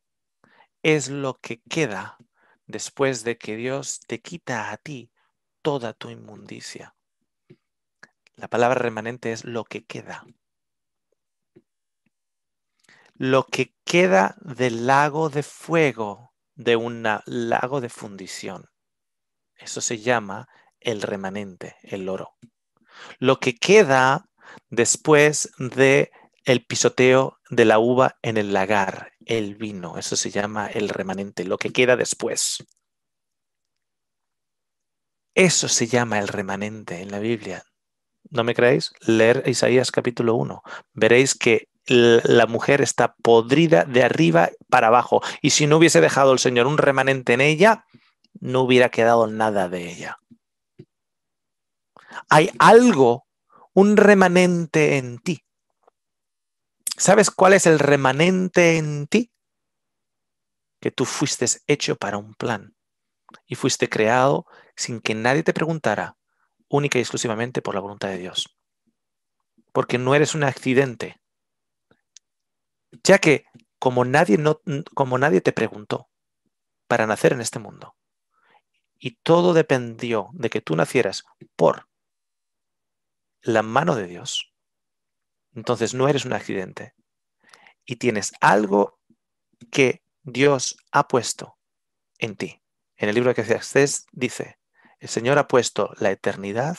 es lo que queda después de que Dios te quita a ti toda tu inmundicia. La palabra remanente es lo que queda. Lo que queda del lago de fuego, de un lago de fundición. Eso se llama el remanente, el oro. Lo que queda después de el pisoteo de la uva en el lagar, el vino. Eso se llama el remanente, lo que queda después. Eso se llama el remanente en la Biblia. ¿No me creéis? Leer Isaías capítulo 1. Veréis que la mujer está podrida de arriba para abajo. Y si no hubiese dejado el Señor un remanente en ella, no hubiera quedado nada de ella. Hay algo, un remanente en ti. ¿Sabes cuál es el remanente en ti? Que tú fuiste hecho para un plan y fuiste creado sin que nadie te preguntara, única y exclusivamente por la voluntad de Dios. Porque no eres un accidente. Ya que como nadie, como nadie te preguntó para nacer en este mundo, y todo dependió de que tú nacieras por la mano de Dios, entonces no eres un accidente. Y tienes algo que Dios ha puesto en ti. En el libro que César dice, el Señor ha puesto la eternidad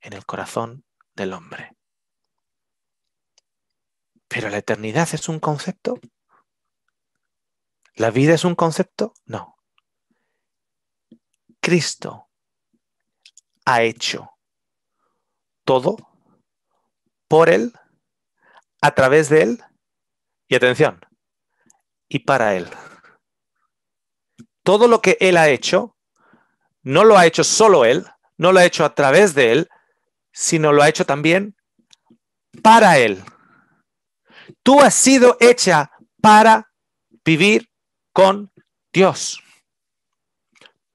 en el corazón del hombre. Pero la eternidad es un concepto. ¿La vida es un concepto? No. Cristo ha hecho todo por Él, a través de Él y atención, y para Él. Todo lo que Él ha hecho, no lo ha hecho solo Él, no lo ha hecho a través de Él, sino lo ha hecho también para Él. Tú has sido hecha para vivir con Dios.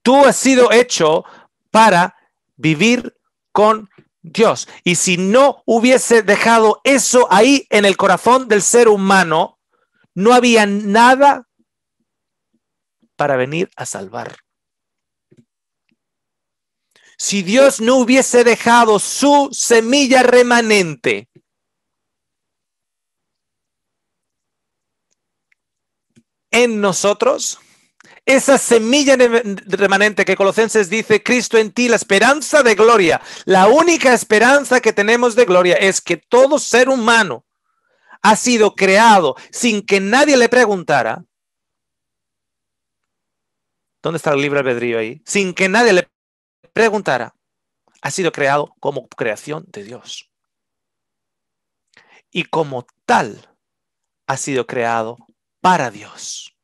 Tú has sido hecho para vivir con Dios. Y si no hubiese dejado eso ahí en el corazón del ser humano, no había nada para venir a salvar. Si Dios no hubiese dejado su semilla remanente, en nosotros, esa semilla remanente que Colosenses dice, Cristo en ti, la esperanza de gloria, la única esperanza que tenemos de gloria es que todo ser humano ha sido creado sin que nadie le preguntara, ¿dónde está el libre albedrío ahí? Sin que nadie le preguntara, ha sido creado como creación de Dios. Y como tal, ha sido creado para Dios.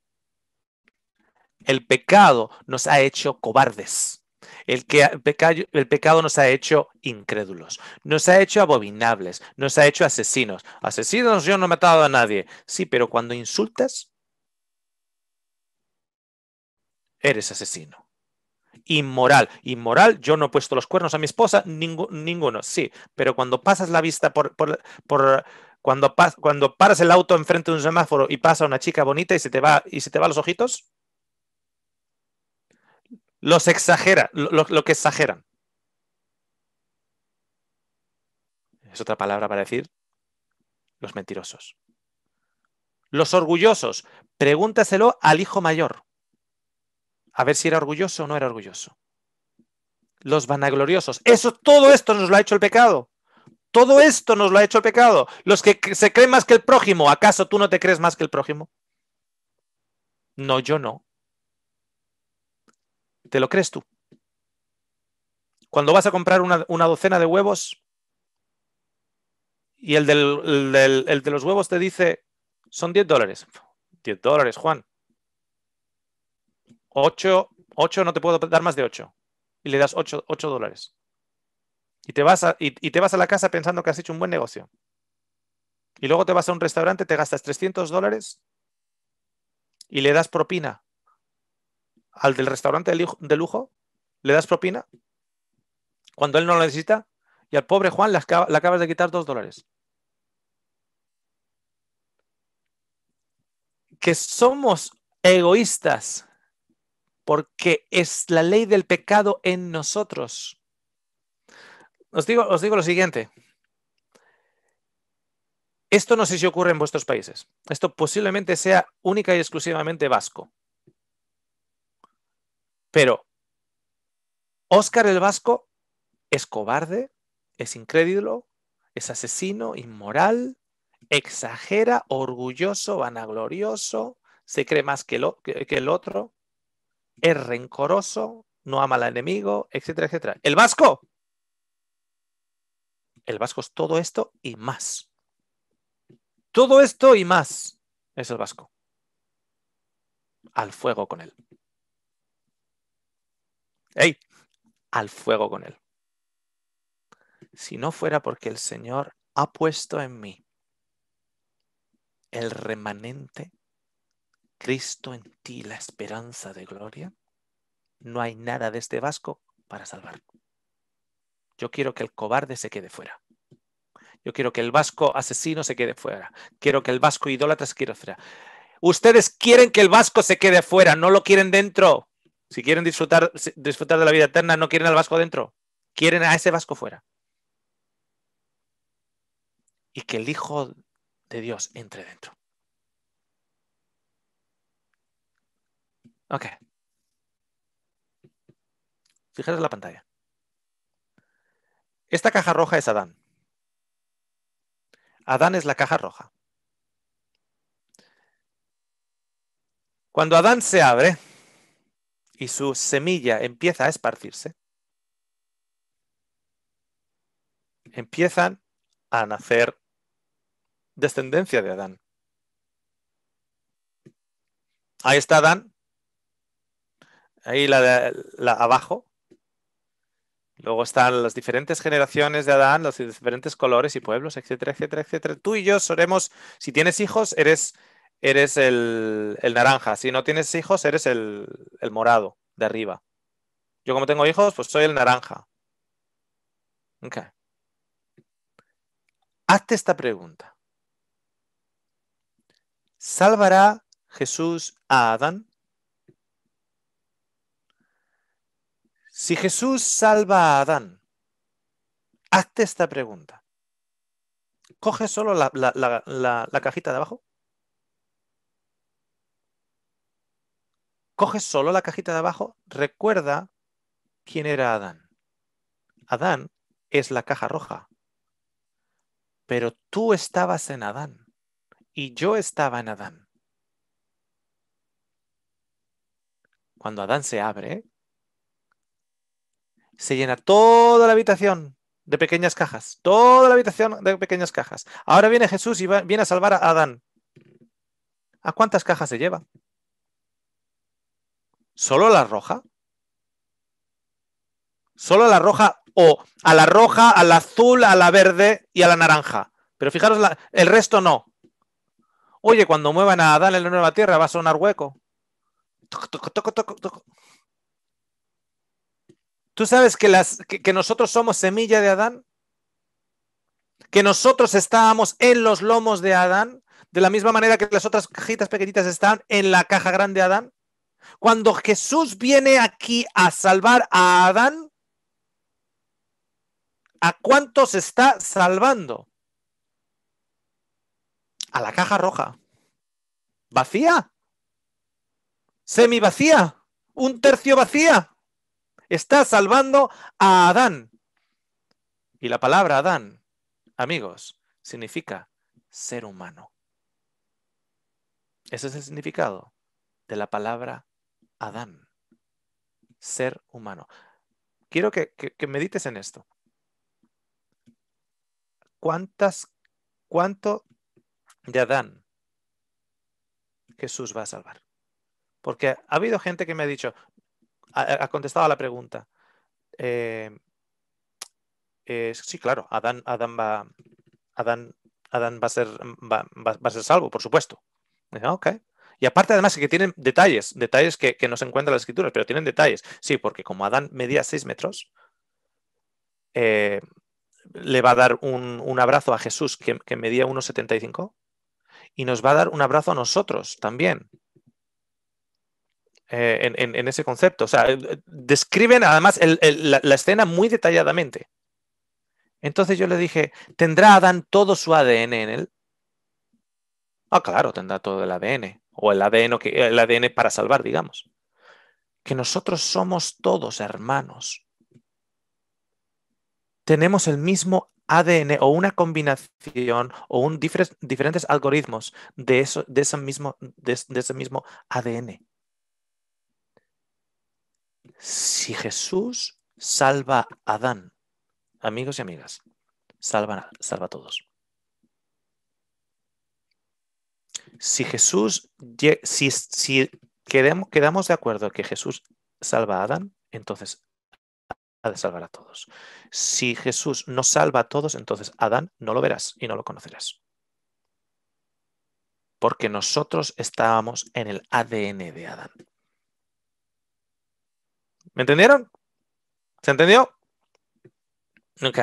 El pecado nos ha hecho cobardes. El, pecado, nos ha hecho incrédulos, nos ha hecho abominables, nos ha hecho asesinos. Asesinos, yo no he matado a nadie. Sí, pero cuando insultas, eres asesino. Inmoral, inmoral, yo no he puesto los cuernos a mi esposa, ninguno, sí, pero cuando pasas la vista por, cuando, paras el auto enfrente de un semáforo y pasa una chica bonita y se te va, y se te va los ojitos, los exagera, lo, que exageran. Es otra palabra para decir los mentirosos. Los orgullosos, pregúntaselo al hijo mayor. A ver si era orgulloso o no era orgulloso. Los vanagloriosos. Eso, todo esto nos lo ha hecho el pecado. Todo esto nos lo ha hecho el pecado. Los que se creen más que el prójimo. ¿Acaso tú no te crees más que el prójimo? No, yo no. Te lo crees tú. Cuando vas a comprar una, docena de huevos y el, de los huevos te dice, son 10 dólares. 10 dólares, Juan. 8, no te puedo dar más de 8. Y le das 8, dólares. Y te, vas y te vas a la casa pensando que has hecho un buen negocio. Y luego te vas a un restaurante, te gastas 300 dólares y le das propina al del restaurante de lujo le das propina cuando él no lo necesita y al pobre Juan le, acabas de quitar dos dólares. Que somos egoístas porque es la ley del pecado en nosotros. Os digo, os digo lo siguiente. Esto no sé si ocurre en vuestros países. Esto posiblemente sea única y exclusivamente vasco. Pero Óscar el Vasco es cobarde, es incrédulo, es asesino, inmoral, exagera, orgulloso, vanaglorioso, se cree más que, que el otro, es rencoroso, no ama al enemigo, etcétera, etcétera. El vasco. El vasco es todo esto y más. Todo esto y más es el vasco. Al fuego con él. ¡Ey! Al fuego con él. Si no fuera porque el Señor ha puesto en mí el remanente, Cristo en ti, la esperanza de gloria, no hay nada de este vasco para salvar. Yo quiero que el cobarde se quede fuera. Yo quiero que el vasco asesino se quede fuera. Quiero que el vasco idólatra se quede fuera. Ustedes quieren que el vasco se quede fuera, no lo quieren dentro. Si quieren disfrutar, disfrutar de la vida eterna, no quieren al vasco dentro, quieren a ese vasco fuera. Y que el Hijo de Dios entre dentro. Ok. Fijaros la pantalla. Esta caja roja es Adán. Adán es la caja roja. Cuando Adán se abre, y su semilla empieza a esparcirse, empiezan a nacer descendencia de Adán. Ahí está Adán, ahí la, abajo. Luego están las diferentes generaciones de Adán, los diferentes colores y pueblos, etcétera, etcétera, etcétera. Tú y yo solemos, si tienes hijos, eres eres el, naranja. Si no tienes hijos, eres el, morado de arriba. Yo como tengo hijos, pues soy el naranja. Okay. Hazte esta pregunta. ¿Salvará Jesús a Adán? Si Jesús salva a Adán, hazte esta pregunta. Coge solo la cajita de abajo coges solo la cajita de abajo, recuerda quién era Adán. Adán es la caja roja. Pero tú estabas en Adán y yo estaba en Adán. Cuando Adán se abre, se llena toda la habitación de pequeñas cajas, toda la habitación de pequeñas cajas. Ahora viene Jesús y viene a salvar a Adán. ¿A cuántas cajas se lleva? ¿Solo la roja? ¿Solo la roja o a la roja, al azul, a la verde y a la naranja? Pero fijaros, el resto no. Oye, cuando muevan a Adán en la nueva tierra va a sonar hueco. ¿Tú sabes que, que nosotros somos semilla de Adán? que nosotros estábamos en los lomos de Adán, de la misma manera que las otras cajitas pequeñitas están en la caja grande de Adán. Cuando Jesús viene aquí a salvar a Adán, ¿a cuántos está salvando? A la caja roja. ¿Vacía? ¿Semi vacía? ¿Un tercio vacía? Está salvando a Adán. Y la palabra Adán, amigos, significa ser humano. Ese es el significado de la palabra Adán, ser humano. Quiero que, medites en esto. ¿Cuántas, ¿Cuánto de Adán Jesús va a salvar? Porque ha habido gente que me ha dicho, ha, contestado a la pregunta. Eh, eh, sí, claro, Adán, Adán va, Adán, Adán va a ser, va, a ser salvo, por supuesto. Ah, ok, y aparte, además, que tienen detalles, detalles que, que no se encuentran en las escrituras, pero tienen detalles. Sí, porque como Adán medía 6 metros, eh, le va a dar un, abrazo a Jesús que, medía 1,75 y nos va a dar un abrazo a nosotros también. Eh, en, ese concepto. O sea, eh, describen además la escena muy detalladamente. Entonces yo le dije, ¿tendrá Adán todo su ADN en él? Ah, claro, tendrá todo el ADN o el ADN, el ADN para salvar, digamos. Que nosotros somos todos hermanos. Tenemos el mismo ADN o una combinación o un diferentes algoritmos de, eso, de, ese mismo, de, ese mismo ADN. Si Jesús salva a Adán, amigos y amigas, salva, salva a todos. si Jesús, si, si quedamos, quedamos de acuerdo que Jesús salva a Adán, entonces ha de salvar a todos. Si Jesús no salva a todos, entonces Adán no lo verás y no lo conocerás. Porque nosotros estábamos en el ADN de Adán. ¿Me entendieron? ¿Se entendió? Ok.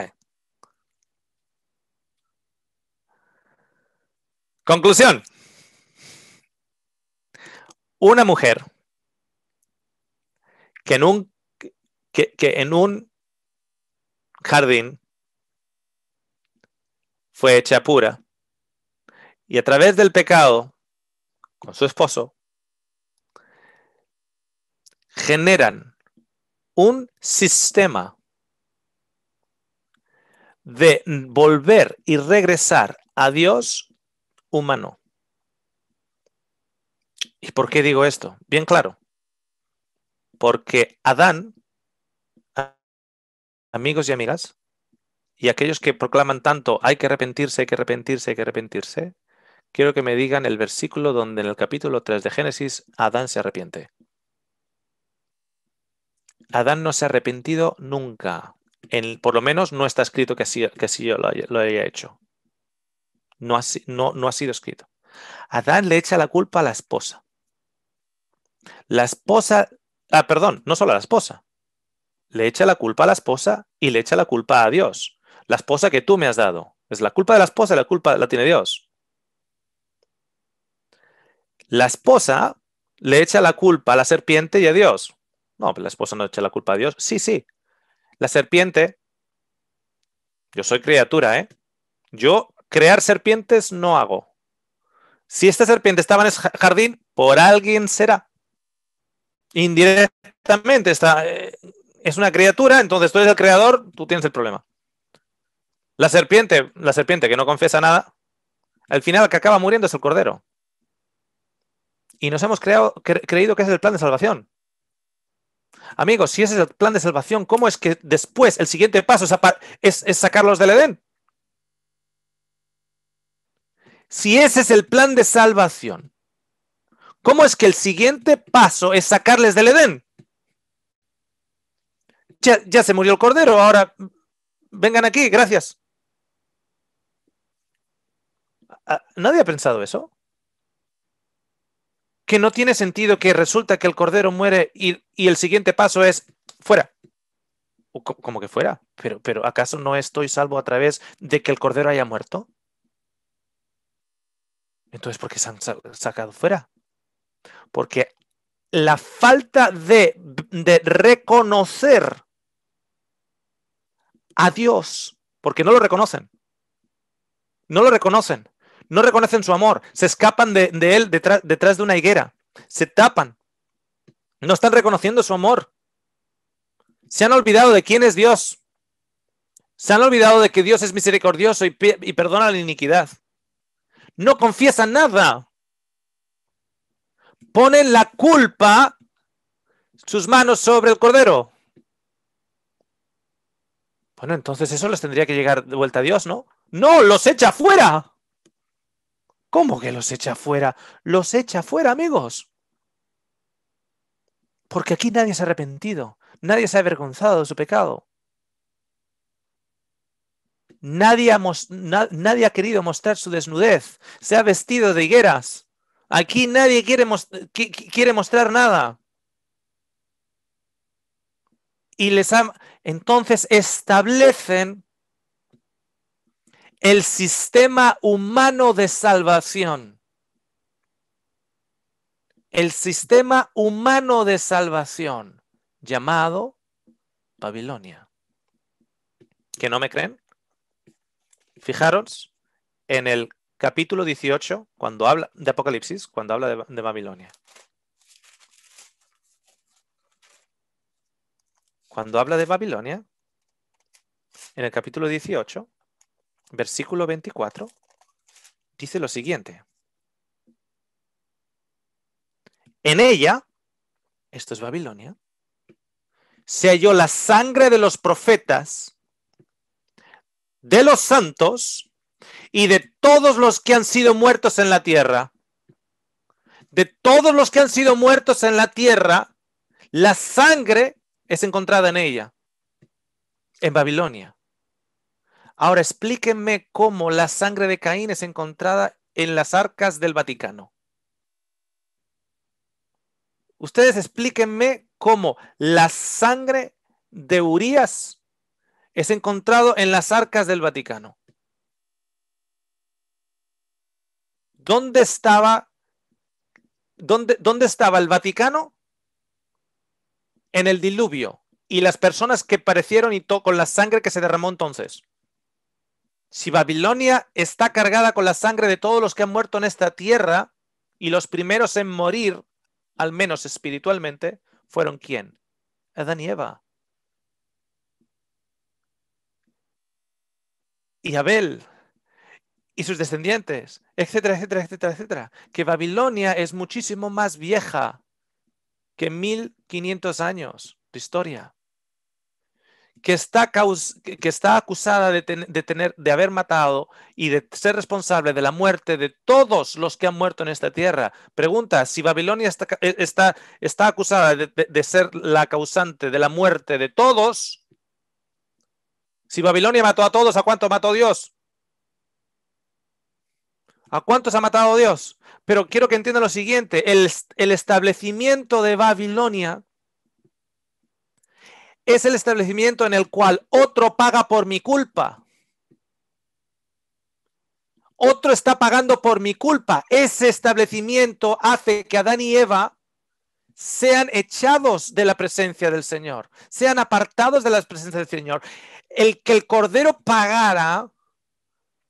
Conclusión. Una mujer que en un, en un jardín fue hecha pura y a través del pecado con su esposo generan un sistema de volver y regresar a Dios humano. ¿Y por qué digo esto? Bien claro. Porque Adán, amigos y amigas, y aquellos que proclaman tanto, hay que arrepentirse, hay que arrepentirse, hay que arrepentirse, quiero que me digan el versículo donde en el capítulo 3 de Génesis Adán se arrepiente. Adán no se ha arrepentido nunca. por lo menos no está escrito que así, que yo lo haya, hecho. no ha sido escrito. Adán le echa la culpa a la esposa. La esposa, ah, perdón, no solo a la esposa, le echa la culpa a la esposa y le echa la culpa a Dios. La esposa que tú me has dado. Es la culpa de la esposa, y la culpa la tiene Dios. La esposa le echa la culpa a la serpiente y a Dios. No, pues la esposa no echa la culpa a Dios. Sí, sí. La serpiente, yo soy criatura, ¿eh? Yo crear serpientes no hago. Si esta serpiente estaba en el jardín, por alguien será. Indirectamente está, eh, es una criatura, entonces tú eres el creador, tú tienes el problema. La serpiente, la serpiente que no confiesa nada, al final que acaba muriendo es el cordero. Y nos hemos creído que ese es el plan de salvación. Amigos, si ese es el plan de salvación, ¿cómo es que después el siguiente paso es sacarlos del Edén? Si ese es el plan de salvación, ¿Cómo es que el siguiente paso es sacarles del Edén? Ya, se murió el cordero, ahora vengan aquí, gracias. Ah, ¿Nadie ha pensado eso? Que no tiene sentido que resulta que el cordero muere y, el siguiente paso es fuera. como que fuera, pero, pero ¿acaso no estoy salvo a través de que el cordero haya muerto? Entonces, ¿por qué se han sacado fuera? Porque la falta de, reconocer a Dios, porque no lo reconocen, no lo reconocen, no reconocen su amor, se escapan de, él detrás, de una higuera, se tapan, no están reconociendo su amor, se han olvidado de quién es Dios. Se han olvidado de que Dios es misericordioso y, y, perdona la iniquidad. No confiesa nada ponen la culpa, sus manos sobre el cordero. Bueno, entonces eso les tendría que llegar de vuelta a Dios, ¿no? No, los echa fuera. ¿Cómo que los echa fuera? Los echa fuera, amigos. Porque aquí nadie se ha arrepentido, nadie se ha avergonzado de su pecado. Nadie ha, nadie ha querido mostrar su desnudez, se ha vestido de higueras. Aquí nadie quiere, quiere mostrar nada. Y les entonces establecen el sistema humano de salvación. El sistema humano de salvación llamado Babilonia. ¿Que no me creen? Fijaros en el capítulo 18, cuando habla de Apocalipsis, cuando habla de, Babilonia. Cuando habla de Babilonia, en el capítulo 18, versículo 24, dice lo siguiente. En ella, esto es Babilonia, se halló la sangre de los profetas, de los santos y de todos los que han sido muertos en la tierra, de todos los que han sido muertos en la tierra, la sangre es encontrada en ella, en Babilonia. Ahora explíquenme cómo la sangre de Caín es encontrada en las arcas del Vaticano. Ustedes explíquenme cómo la sangre de Urias es encontrado en las arcas del Vaticano. ¿Dónde estaba, dónde, estaba el Vaticano? En el diluvio. Y las personas que parecieron y con la sangre que se derramó entonces. Si Babilonia está cargada con la sangre de todos los que han muerto en esta tierra y los primeros en morir, al menos espiritualmente, fueron quién? Adán y Eva. Y Abel, y sus descendientes, etcétera, etcétera, etcétera, etcétera. Que Babilonia es muchísimo más vieja que 1500 años de historia. Que está, que está acusada de, tener, de haber matado y de ser responsable de la muerte de todos los que han muerto en esta tierra. Pregunta, si Babilonia está, eh, está, acusada de ser la causante de la muerte de todos, si Babilonia mató a todos, ¿a cuánto mató Dios? ¿A cuántos ha matado Dios? Pero quiero que entienda lo siguiente, el, el establecimiento de Babilonia es el establecimiento en el cual otro paga por mi culpa. Otro está pagando por mi culpa. Ese establecimiento hace que Adán y Eva sean echados de la presencia del Señor, sean apartados de la presencia del Señor. El que el Cordero pagara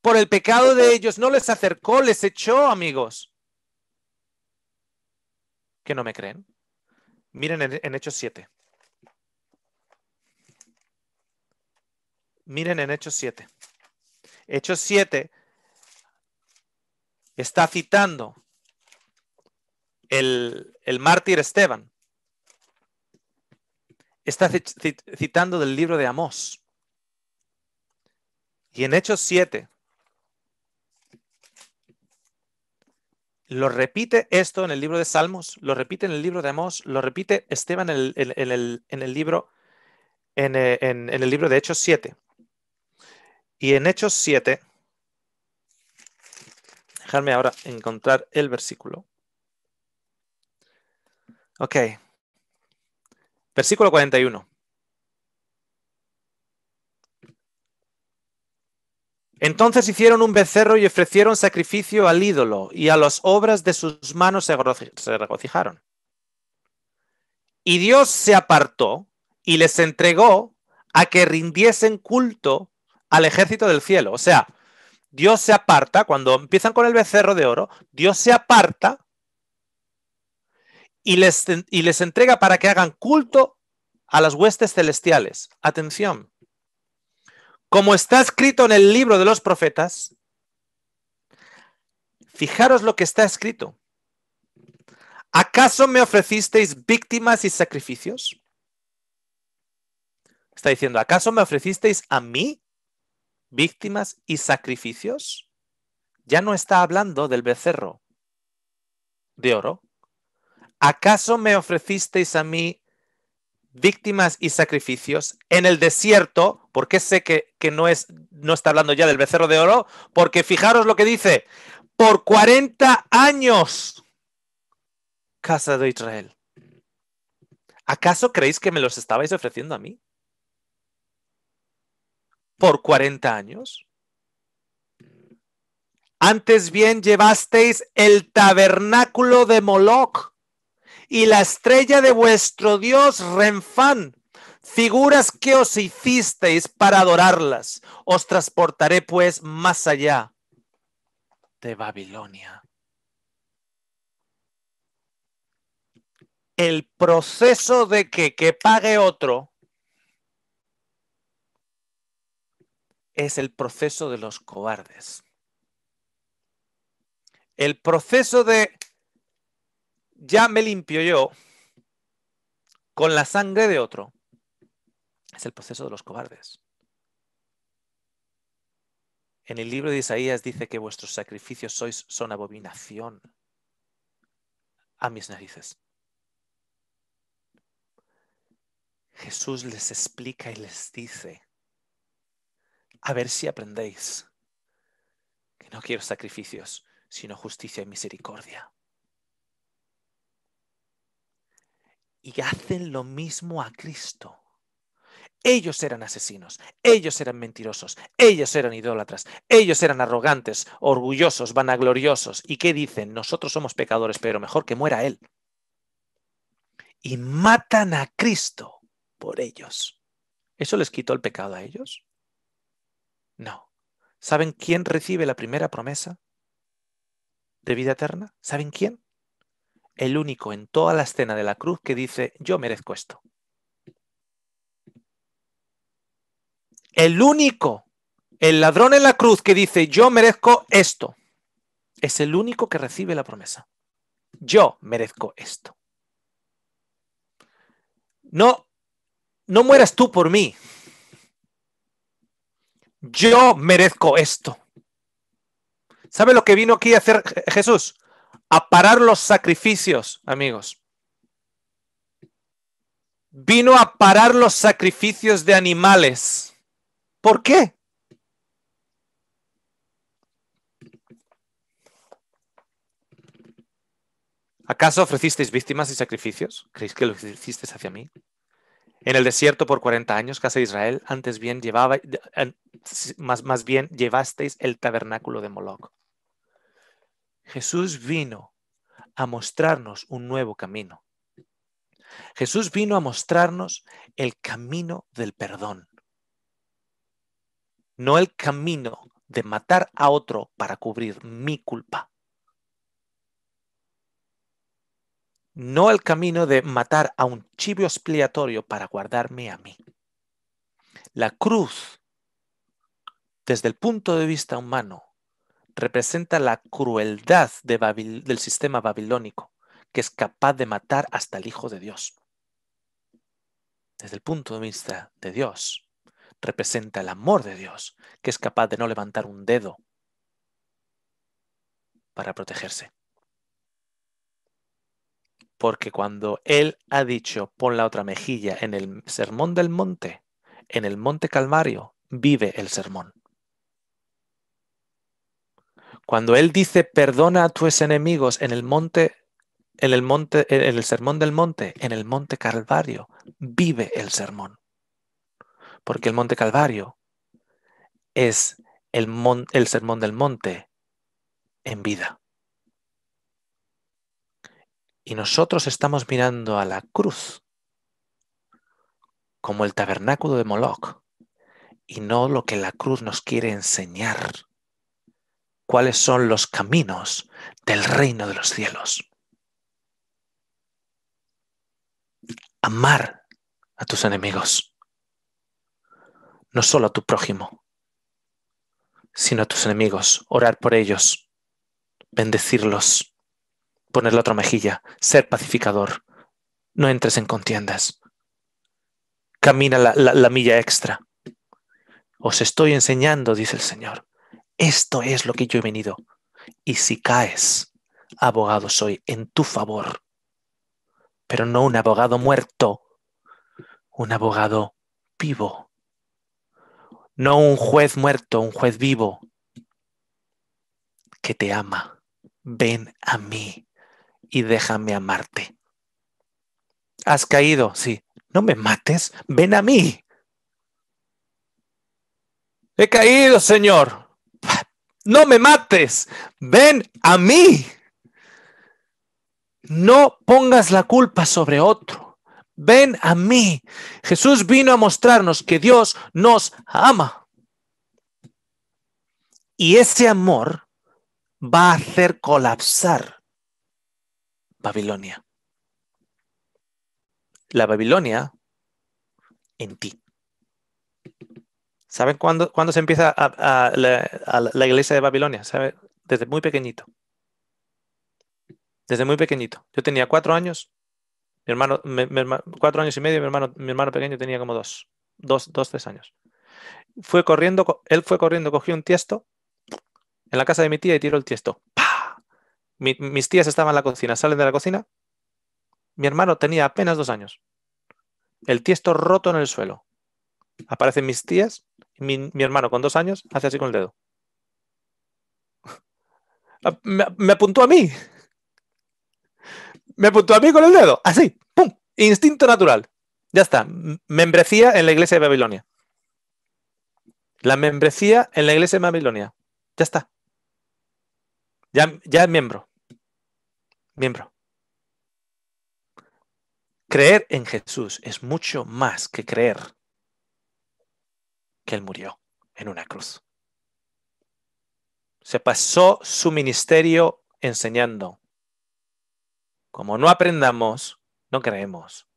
por el pecado de ellos, no les acercó, les echó, amigos. ¿Que no me creen? Miren en, Hechos 7. Miren en Hechos 7. Hechos 7 está citando el, el, mártir Esteban. Está citando del libro de Amós. Y en Hechos 7 Lo repite esto en el libro de Salmos, lo repite en el libro de Amós, lo repite Esteban en el, libro, eh, en, el libro de Hechos 7. Y en Hechos 7, dejarme ahora encontrar el versículo. Ok. Versículo 41. Entonces hicieron un becerro y ofrecieron sacrificio al ídolo, y a las obras de sus manos se, regocijaron. Y Dios se apartó y les entregó a que rindiesen culto al ejército del cielo. O sea, Dios se aparta, cuando empiezan con el becerro de oro, Dios se aparta y les, y les entrega para que hagan culto a las huestes celestiales. Atención, como está escrito en el libro de los profetas, fijaros lo que está escrito. ¿Acaso me ofrecisteis víctimas y sacrificios? Está diciendo, ¿acaso me ofrecisteis a mí víctimas y sacrificios? Ya no está hablando del becerro de oro. ¿Acaso me ofrecisteis a mí víctimas y sacrificios en el desierto, porque sé que, no, es, no está hablando ya del becerro de oro, porque fijaros lo que dice, por 40 años, casa de Israel. ¿Acaso creéis que me los estabais ofreciendo a mí? ¿Por 40 años? Antes bien llevasteis el tabernáculo de Moloch y la estrella de vuestro Dios Renfán, figuras que os hicisteis para adorarlas. Os transportaré pues más allá de Babilonia. El proceso de que, que pague otro es el proceso de los cobardes. El proceso de ya me limpio yo con la sangre de otro. Es el proceso de los cobardes. En el libro de Isaías dice que vuestros sacrificios sois, son abominación a mis narices. Jesús les explica y les dice, a ver si aprendéis que no quiero sacrificios, sino justicia y misericordia. y hacen lo mismo a Cristo. Ellos eran asesinos, ellos eran mentirosos, ellos eran idólatras, ellos eran arrogantes, orgullosos, vanagloriosos. ¿Y qué dicen? Nosotros somos pecadores, pero mejor que muera Él. Y matan a Cristo por ellos. ¿Eso les quitó el pecado a ellos? No. ¿Saben quién recibe la primera promesa de vida eterna? ¿Saben quién? el único en toda la escena de la cruz que dice, yo merezco esto. El único, el ladrón en la cruz que dice, yo merezco esto, es el único que recibe la promesa. Yo merezco esto. No, no mueras tú por mí. Yo merezco esto. ¿Sabe lo que vino aquí a hacer Jesús? a parar los sacrificios, amigos. Vino a parar los sacrificios de animales. ¿Por qué? ¿Acaso ofrecisteis víctimas y sacrificios? ¿Creéis que lo hicisteis hacia mí? En el desierto por 40 años, casa de Israel, antes bien llevaba, más, más bien llevasteis el tabernáculo de Moloch Jesús vino a mostrarnos un nuevo camino. Jesús vino a mostrarnos el camino del perdón, no el camino de matar a otro para cubrir mi culpa. No el camino de matar a un chivo expiatorio para guardarme a mí. La cruz, desde el punto de vista humano, representa la crueldad del sistema babilónico, que es capaz de matar hasta el Hijo de Dios. Desde el punto de vista de Dios, representa el amor de Dios, que es capaz de no levantar un dedo para protegerse. Porque cuando Él ha dicho, pon la otra mejilla en el sermón del monte, en el monte Calvario, vive el sermón. Cuando él dice perdona a tus enemigos en el monte, en el monte, en el sermón del monte, en el monte Calvario, vive el sermón. Porque el monte Calvario es el, el sermón del monte en vida. Y nosotros estamos mirando a la cruz como el tabernáculo de Moloch y no lo que la cruz nos quiere enseñar cuáles son los caminos del reino de los cielos. Amar a tus enemigos, no solo a tu prójimo, sino a tus enemigos, orar por ellos, bendecirlos, poner la otra mejilla, ser pacificador, no entres en contiendas, camina la, la milla extra. Os estoy enseñando, dice el Señor, esto es lo que yo he venido. Y si caes, abogado soy en tu favor, pero no un abogado muerto, un abogado vivo. No un juez muerto, un juez vivo que te ama. Ven a mí y déjame amarte. Has caído, sí. No me mates, ven a mí. He caído, Señor no me mates, ven a mí. No pongas la culpa sobre otro, ven a mí. Jesús vino a mostrarnos que Dios nos ama. Y ese amor va a hacer colapsar Babilonia. La Babilonia en ti. ¿Saben cuándo, se empieza a, la, iglesia de Babilonia? Desde muy pequeñito. Desde muy pequeñito. Yo tenía cuatro años, mi hermano, cuatro años y medio, mi hermano, pequeño tenía como dos, dos, tres años. Fue corriendo, él fue corriendo, cogió un tiesto en la casa de mi tía y tiró el tiesto. mis tías estaban en la cocina, salen de la cocina. Mi hermano tenía apenas dos años. El tiesto roto en el suelo. Aparecen mis tías, mi, hermano con dos años hace así con el dedo. Ah, me, apuntó a mí. Me apuntó a mí con el dedo. Así. ¡Pum! Instinto natural. Ya está. Membrecía en la iglesia de Babilonia. La membresía en la iglesia de Babilonia. Ya está. ya es miembro. Miembro. Creer en Jesús es mucho más que creer que él murió en una cruz. Se pasó su ministerio enseñando. Como no aprendamos, no creemos.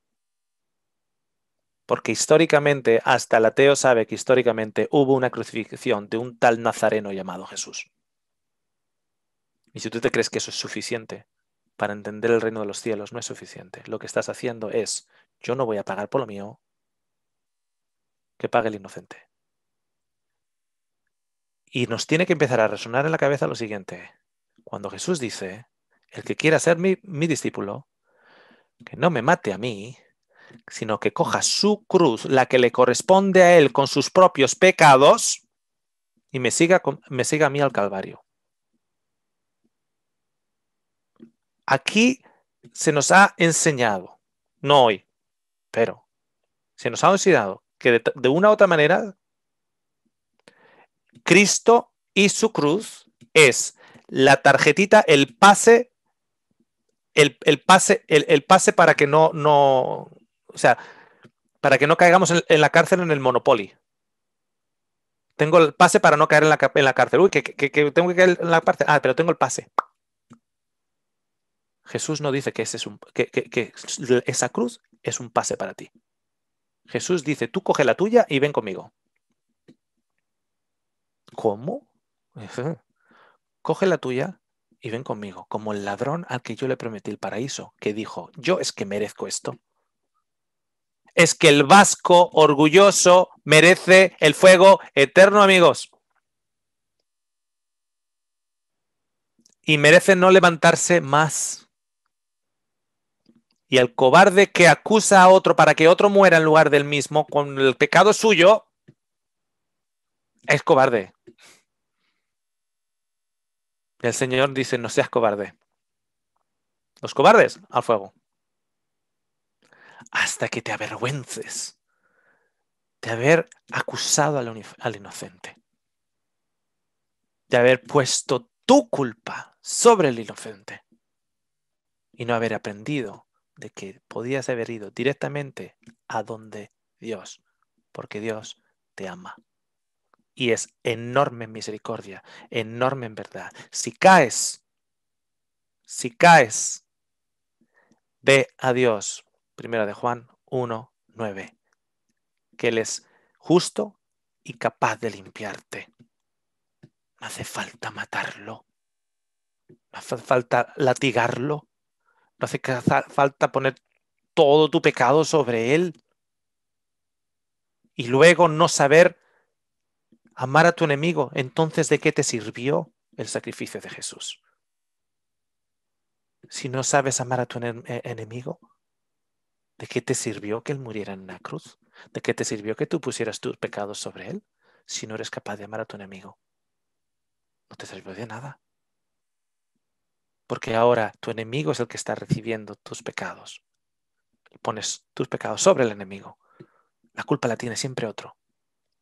Porque históricamente, hasta el ateo sabe que históricamente hubo una crucifixión de un tal nazareno llamado Jesús. Y si tú te crees que eso es suficiente para entender el reino de los cielos, no es suficiente. Lo que estás haciendo es, yo no voy a pagar por lo mío, que pague el inocente. Y nos tiene que empezar a resonar en la cabeza lo siguiente. Cuando Jesús dice, el que quiera ser mi, discípulo, que no me mate a mí, sino que coja su cruz, la que le corresponde a él con sus propios pecados, y me siga, me siga a mí al Calvario. Aquí se nos ha enseñado, no hoy, pero se nos ha enseñado que de, de una u otra manera Cristo y su cruz es la tarjetita, el pase, el, pase, el, pase para que no, no, o sea, para que no caigamos en, la cárcel en el Monopoly. Tengo el pase para no caer en la, cárcel. Uy, que, tengo que caer en la cárcel. Ah, pero tengo el pase. Jesús no dice que, ese es que, esa cruz es un pase para ti. Jesús dice, tú coge la tuya y ven conmigo. ¿Cómo? Coge la tuya y ven conmigo, como el ladrón al que yo le prometí el paraíso, que dijo, yo es que merezco esto. Es que el vasco orgulloso merece el fuego eterno, amigos. Y merece no levantarse más. Y el cobarde que acusa a otro para que otro muera en lugar del mismo con el pecado suyo, es cobarde. El Señor dice, no seas cobarde. Los cobardes al fuego. Hasta que te avergüences de haber acusado al, al inocente. De haber puesto tu culpa sobre el inocente. Y no haber aprendido de que podías haber ido directamente a donde Dios. Porque Dios te ama y es enorme en misericordia, enorme en verdad. Si caes, si caes, ve a Dios. primero de Juan 1, 9. Que Él es justo y capaz de limpiarte. No hace falta matarlo. No hace falta latigarlo. No hace falta poner todo tu pecado sobre Él. Y luego no saber amar a tu enemigo, entonces ¿de qué te sirvió el sacrificio de Jesús? Si no sabes amar a tu eh, enemigo, ¿de qué te sirvió que Él muriera en la cruz? ¿De qué te sirvió que tú pusieras tus pecados sobre Él si no eres capaz de amar a tu enemigo? No te sirvió de nada. Porque ahora tu enemigo es el que está recibiendo tus pecados. pones tus pecados sobre el enemigo. La culpa la tiene siempre otro,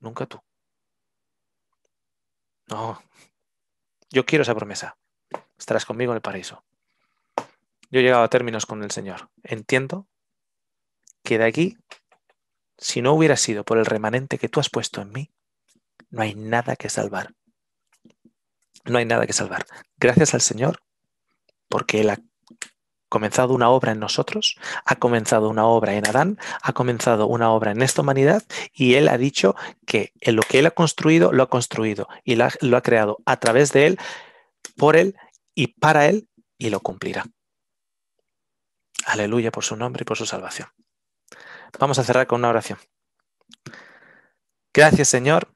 nunca tú. No, yo quiero esa promesa. Estarás conmigo en el paraíso. Yo he llegado a términos con el Señor. Entiendo que de aquí, si no hubiera sido por el remanente que tú has puesto en mí, no hay nada que salvar. No hay nada que salvar. Gracias al Señor, porque Él ha comenzado una obra en nosotros, ha comenzado una obra en Adán, ha comenzado una obra en esta humanidad y Él ha dicho que en lo que Él ha construido, lo ha construido y lo ha creado a través de Él, por Él y para Él y lo cumplirá. Aleluya por su nombre y por su salvación. Vamos a cerrar con una oración. Gracias Señor.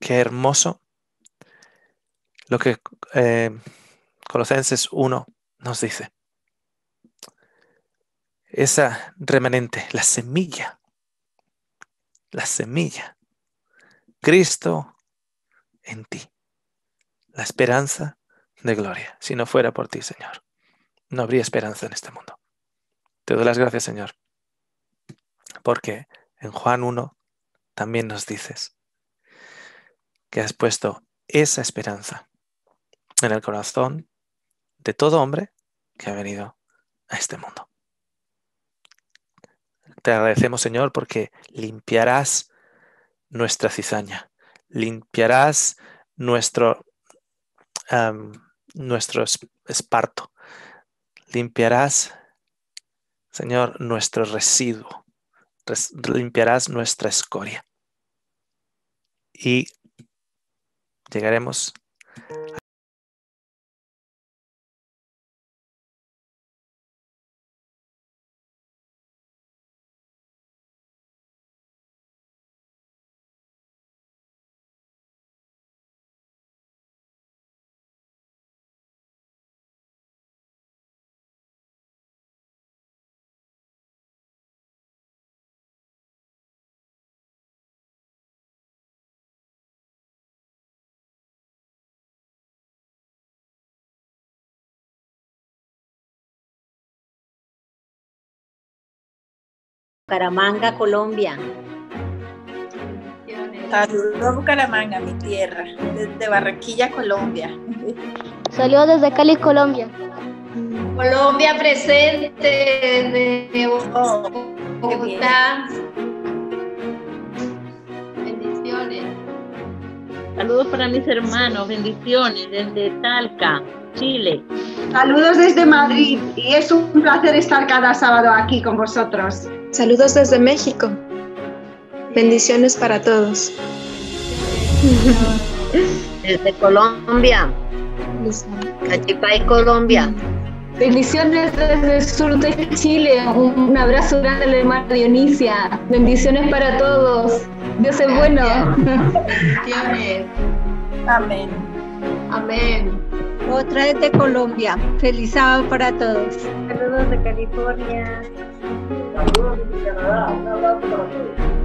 Qué hermoso lo que eh, Colosenses 1 nos dice. Esa remanente, la semilla, la semilla, Cristo en ti, la esperanza de gloria. Si no fuera por ti, Señor, no habría esperanza en este mundo. Te doy las gracias, Señor, porque en Juan 1 también nos dices que has puesto esa esperanza en el corazón de todo hombre que ha venido a este mundo. Te agradecemos, Señor, porque limpiarás nuestra cizaña, limpiarás nuestro, nuestro esparto, limpiarás, Señor, nuestro residuo, limpiarás nuestra escoria. Y llegaremos Bucaramanga, Colombia. Saludos Bucaramanga, mi tierra, desde Barranquilla, Colombia. Saludos desde Cali, Colombia. Colombia presente desde oh, Bogotá. bendiciones. Saludos para mis hermanos, bendiciones desde Talca. Chile. Saludos desde Madrid y es un placer estar cada sábado aquí con vosotros. Saludos desde México. Bendiciones para todos. Desde Colombia. Cachipay, Colombia. Bendiciones desde el sur de Chile. Un abrazo grande a la hermana Dionisia. Bendiciones para todos. Dios es bueno. Amén. Amén. Amén. Otra es de Colombia. Feliz sábado para todos. Saludos de California. Saludos de Canadá.